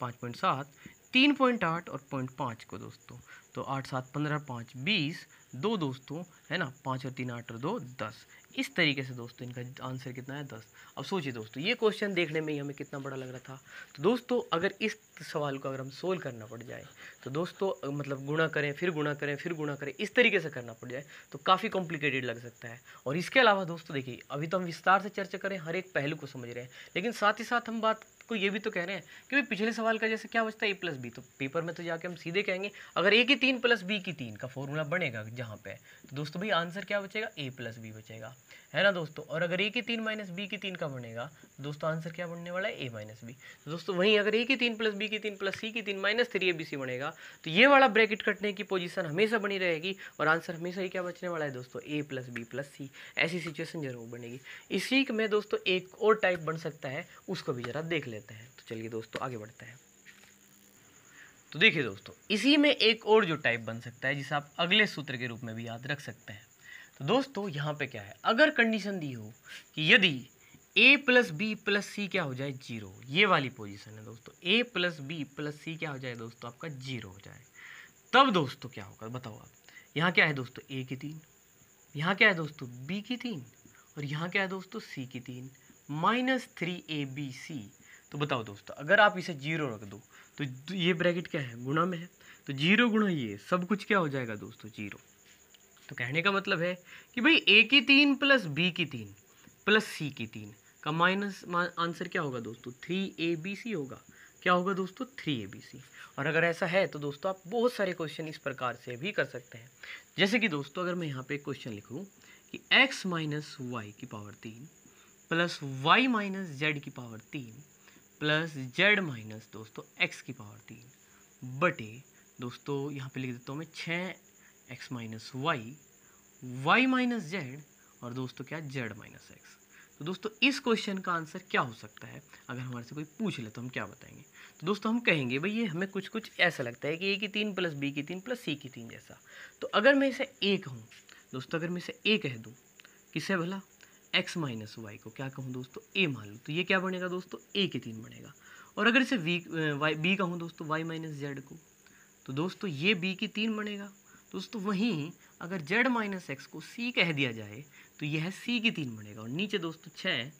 S1: पाँच पॉइंट सात तीन पॉइंट आठ और पॉइंट पाँच को दोस्तों तो आठ सात पंद्रह पाँच बीस दो दोस्तों है ना पाँच और तीन आठ और दो दस इस तरीके से दोस्तों इनका आंसर कितना है दस अब सोचिए दोस्तों ये क्वेश्चन देखने में ही हमें कितना बड़ा लग रहा था तो दोस्तों अगर इस सवाल को अगर हम सोल्व करना पड़ जाए तो दोस्तों मतलब गुणा करें फिर गुणा करें फिर गुणा करें इस तरीके से करना पड़ जाए तो काफ़ी कॉम्प्लिकेटेड लग सकता है और इसके अलावा दोस्तों देखिए अभी तो हम विस्तार से चर्चा करें हर एक पहलू को समझ रहे हैं लेकिन साथ ही साथ हम बात को ये भी तो कह रहे हैं कि भाई पिछले सवाल का जैसे क्या बचता है ए प्लस बी तो पेपर में तो जाके हम सीधे कहेंगे अगर ए की तीन प्लस बी की तीन का फॉर्मूला बनेगा जहाँ पे तो दोस्तों भाई आंसर क्या बचेगा ए प्लस बी बचेगा है ना दोस्तों और अगर ए की तीन माइनस बी की तीन का बनेगा दोस्तों आंसर क्या बनने वाला है ए माइनस बी दोस्तों वहीं अगर ए की तीन प्लस बी की तीन प्लस सी की तीन minus three A B C बनेगा तो ये वाला ब्रैकेट कटने की पोजीशन हमेशा बनी रहेगी और आंसर हमेशा ही क्या बचने वाला है दोस्तों A plus B plus C ऐसी सिचुएशन जरूर बनेगी इसी में दोस्तों एक और टाइप बन सकता है उसको भी ज़रा देख लेते हैं तो चलिए दोस्तों आगे बढ़ते हैं तो देखिए दोस्तों इसी में एक और जो टाइप बन सकता है जिसे आप अगले सूत्र के रूप में भी याद रख सकते हैं तो दोस्तों यहाँ पे क्या है अगर कंडीशन दी हो कि यदि A plus B plus C क्या हो जाए जीरो ये वाली पोजीशन है दोस्तों A plus B plus C क्या हो जाए दोस्तों आपका जीरो हो जाए तब दोस्तों क्या होगा बताओ आप यहाँ क्या है दोस्तों ए की तीन यहाँ क्या है दोस्तों बी की तीन और यहाँ क्या है दोस्तों सी की तीन minus three A B C तो बताओ दोस्तों अगर आप इसे जीरो रख दो तो ये ब्रैकेट क्या है गुणा में है तो जीरो गुणा ये सब कुछ क्या हो जाएगा दोस्तों जीरो तो कहने का मतलब है कि भाई ए की तीन प्लस बी की तीन प्लस सी की तीन का माइनस आंसर क्या होगा दोस्तों थ्री ए बी सी होगा क्या होगा दोस्तों थ्री ए बी सी और अगर ऐसा है तो दोस्तों आप बहुत सारे क्वेश्चन इस प्रकार से भी कर सकते हैं जैसे कि दोस्तों अगर मैं यहाँ पे क्वेश्चन लिखूँ कि एक्स माइनस वाई की पावर तीन प्लस वाई माइनस जेड की पावर तीन प्लस जेड माइनस दोस्तों एक्स की पावर तीन बटे दोस्तों यहाँ पे लिख देता हूँ मैं छः X minus Y Y minus Z और दोस्तों क्या जेड माइनस एक्स तो दोस्तों इस क्वेश्चन का आंसर क्या हो सकता है अगर हमारे से कोई पूछ ले तो हम क्या बताएंगे तो दोस्तों हम कहेंगे भाई ये हमें कुछ कुछ ऐसा लगता है कि ए की तीन प्लस बी की तीन प्लस सी की तीन जैसा तो अगर मैं इसे ए कहूँ दोस्तों अगर मैं इसे ए कह दूँ किसे भला एक्स माइनस वाई को क्या कहूँ दोस्तों ए मान लूँ तो ये क्या बनेगा दोस्तों ए के तीन बनेगा और अगर इसे वी वाई बी कहूँ दोस्तों वाई माइनस जेड को तो दोस्तों ये बी की तीन बनेगा दोस्तों वहीं अगर जेड माइनस एक्स को सी कह दिया जाए तो यह सी की तीन बनेगा और नीचे दोस्तों छः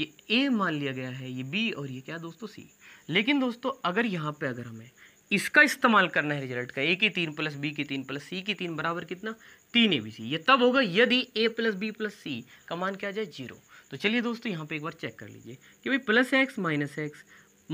S1: ये ए मान लिया गया है ये बी और ये क्या दोस्तों सी लेकिन दोस्तों अगर यहाँ पे अगर हमें इसका इस्तेमाल करना है रिजल्ट का ए की तीन प्लस बी की तीन प्लस सी की तीन बराबर कितना तीन ए बी सी ये तब होगा यदि A plus B plus C का मान क्या जाए जीरो तो चलिए दोस्तों यहाँ पे एक बार चेक कर लीजिए कि भाई plus X minus X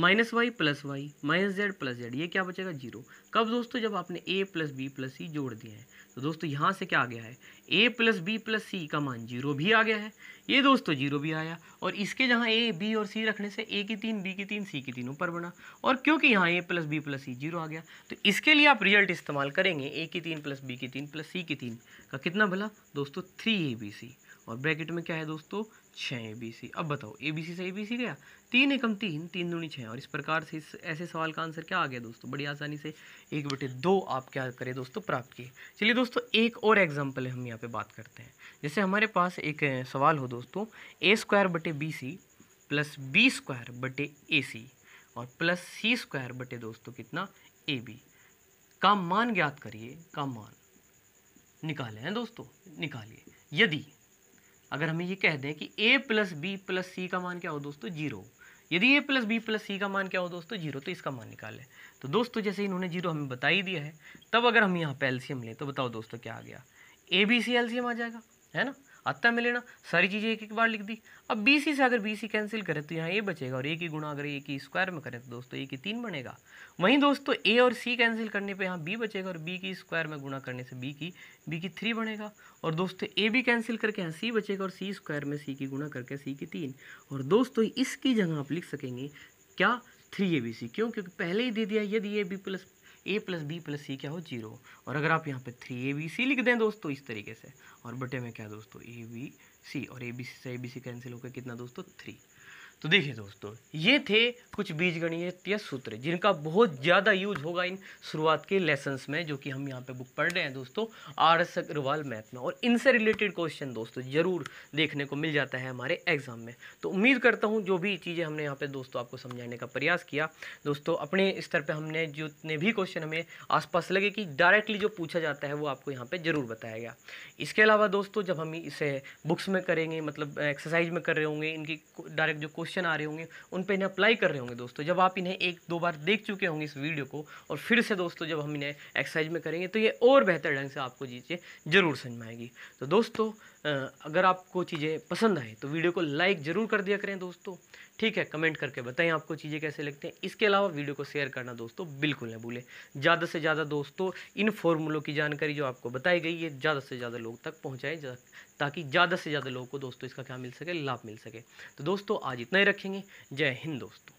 S1: minus Y plus Y minus Z plus Z ये क्या बचेगा जीरो कब दोस्तों जब आपने A plus B plus C जोड़ दिया है तो दोस्तों यहाँ से क्या आ गया है A plus B plus C का मान जीरो भी आ गया है ये दोस्तों जीरो भी आया और इसके जहाँ ए बी और सी रखने से ए की तीन बी की तीन सी की तीन ऊपर बना और क्योंकि यहाँ A plus B plus C zero आ गया तो इसके लिए आप रिजल्ट इस्तेमाल करेंगे ए की तीन प्लस बी की तीन प्लस सी की तीन का कितना भला दोस्तों थ्री ए बी सी और ब्रैकेट में क्या है दोस्तों छः ए बी सी अब बताओ ए बी सी से ए बी सी गया तीन एकम तीन तीन दूनी छः और इस प्रकार से इस ऐसे सवाल का आंसर क्या आ गया दोस्तों बड़ी आसानी से एक बटे दो आप क्या करें दोस्तों प्राप्त किए चलिए दोस्तों एक और एग्जाम्पल हम यहाँ पे बात करते हैं जैसे हमारे पास एक सवाल हो दोस्तों ए स्क्वायर बटे B C plus B square बटे ए सी और प्लस सी स्क्वायर बटे दोस्तों कितना ए बी का मान ज्ञात करिए का मान निकाले हैं दोस्तों निकालिए यदि अगर हमें ये कह दें कि A plus B plus C का मान क्या हो दोस्तों जीरो यदि A plus B plus C का मान क्या हो दोस्तों जीरो तो इसका मान निकालें तो दोस्तों जैसे इन्होंने जीरो हमें बता ही दिया है तब अगर हम यहाँ पे एल्सियम लें तो बताओ दोस्तों क्या आ गया ए बी सी एल्सियम आ जाएगा है ना आता में लेना सारी चीज़ें एक एक बार लिख दी अब बी सी से अगर बी सी कैंसिल करें तो यहाँ ए बचेगा और ए की गुणा अगर ए की स्क्वायर में करें तो दोस्तों ए की तीन बनेगा वहीं दोस्तों ए और सी कैंसिल करने पे यहाँ बी बचेगा और बी की स्क्वायर में गुणा करने से बी की बी की थ्री बनेगा और दोस्तों ए भी कैंसिल करके यहाँ सी बचेगा और सी स्क्वायर में सी की गुणा करके सी की तीन और दोस्तों इसकी जगह आप लिख सकेंगे क्या थ्री ए बी सी क्यों क्योंकि पहले ही दे दिया यदि A B plus A plus B plus C क्या हो जीरो और अगर आप यहाँ पे थ्री ए बी सी लिख दें दोस्तों इस तरीके से और बटे में क्या दोस्तों ए बी सी और ए बी सी से ए बी सी कैंसिल होकर कितना दोस्तों थ्री तो देखिए दोस्तों ये थे कुछ बीजगणितीय सूत्र जिनका बहुत ज़्यादा यूज होगा इन शुरुआत के लेसन्स में जो कि हम यहाँ पे बुक पढ़ रहे हैं दोस्तों आर एस अग्रवाल मैथ में और इनसे रिलेटेड क्वेश्चन दोस्तों ज़रूर देखने को मिल जाता है हमारे एग्जाम में तो उम्मीद करता हूँ जो भी चीज़ें हमने यहाँ पर दोस्तों आपको समझाने का प्रयास किया दोस्तों अपने स्तर पर हमने जितने भी क्वेश्चन हमें आसपास लगे कि डायरेक्टली जो पूछा जाता है वो आपको यहाँ पर ज़रूर बताया गया इसके अलावा दोस्तों जब हम इसे बुक्स में करेंगे मतलब एक्सरसाइज में कर रहे होंगे इनकी डायरेक्ट जो क्वेश्चन आ रहे होंगे उन पर इन्हें अप्लाई कर रहे होंगे दोस्तों जब आप इन्हें एक दो बार देख चुके होंगे इस वीडियो को और फिर से दोस्तों जब हम इन्हें एक्सरसाइज में करेंगे तो ये और बेहतर ढंग से आपको चीज़ें ज़रूर समझ में आएगी तो दोस्तों अगर आपको चीज़ें पसंद आए तो वीडियो को लाइक ज़रूर कर दिया करें दोस्तों ठीक है कमेंट करके बताएं आपको चीज़ें कैसे लगते हैं इसके अलावा वीडियो को शेयर करना दोस्तों बिल्कुल ना भूलें ज़्यादा से ज़्यादा दोस्तों इन फॉर्मूलों की जानकारी जो आपको बताई गई है ज़्यादा से ज़्यादा लोग तक पहुँचाएँ ताकि ज़्यादा से ज़्यादा लोगों को दोस्तों इसका क्या मिल सके लाभ मिल सके तो दोस्तों आज इतना ही रखेंगे जय हिंद दोस्तों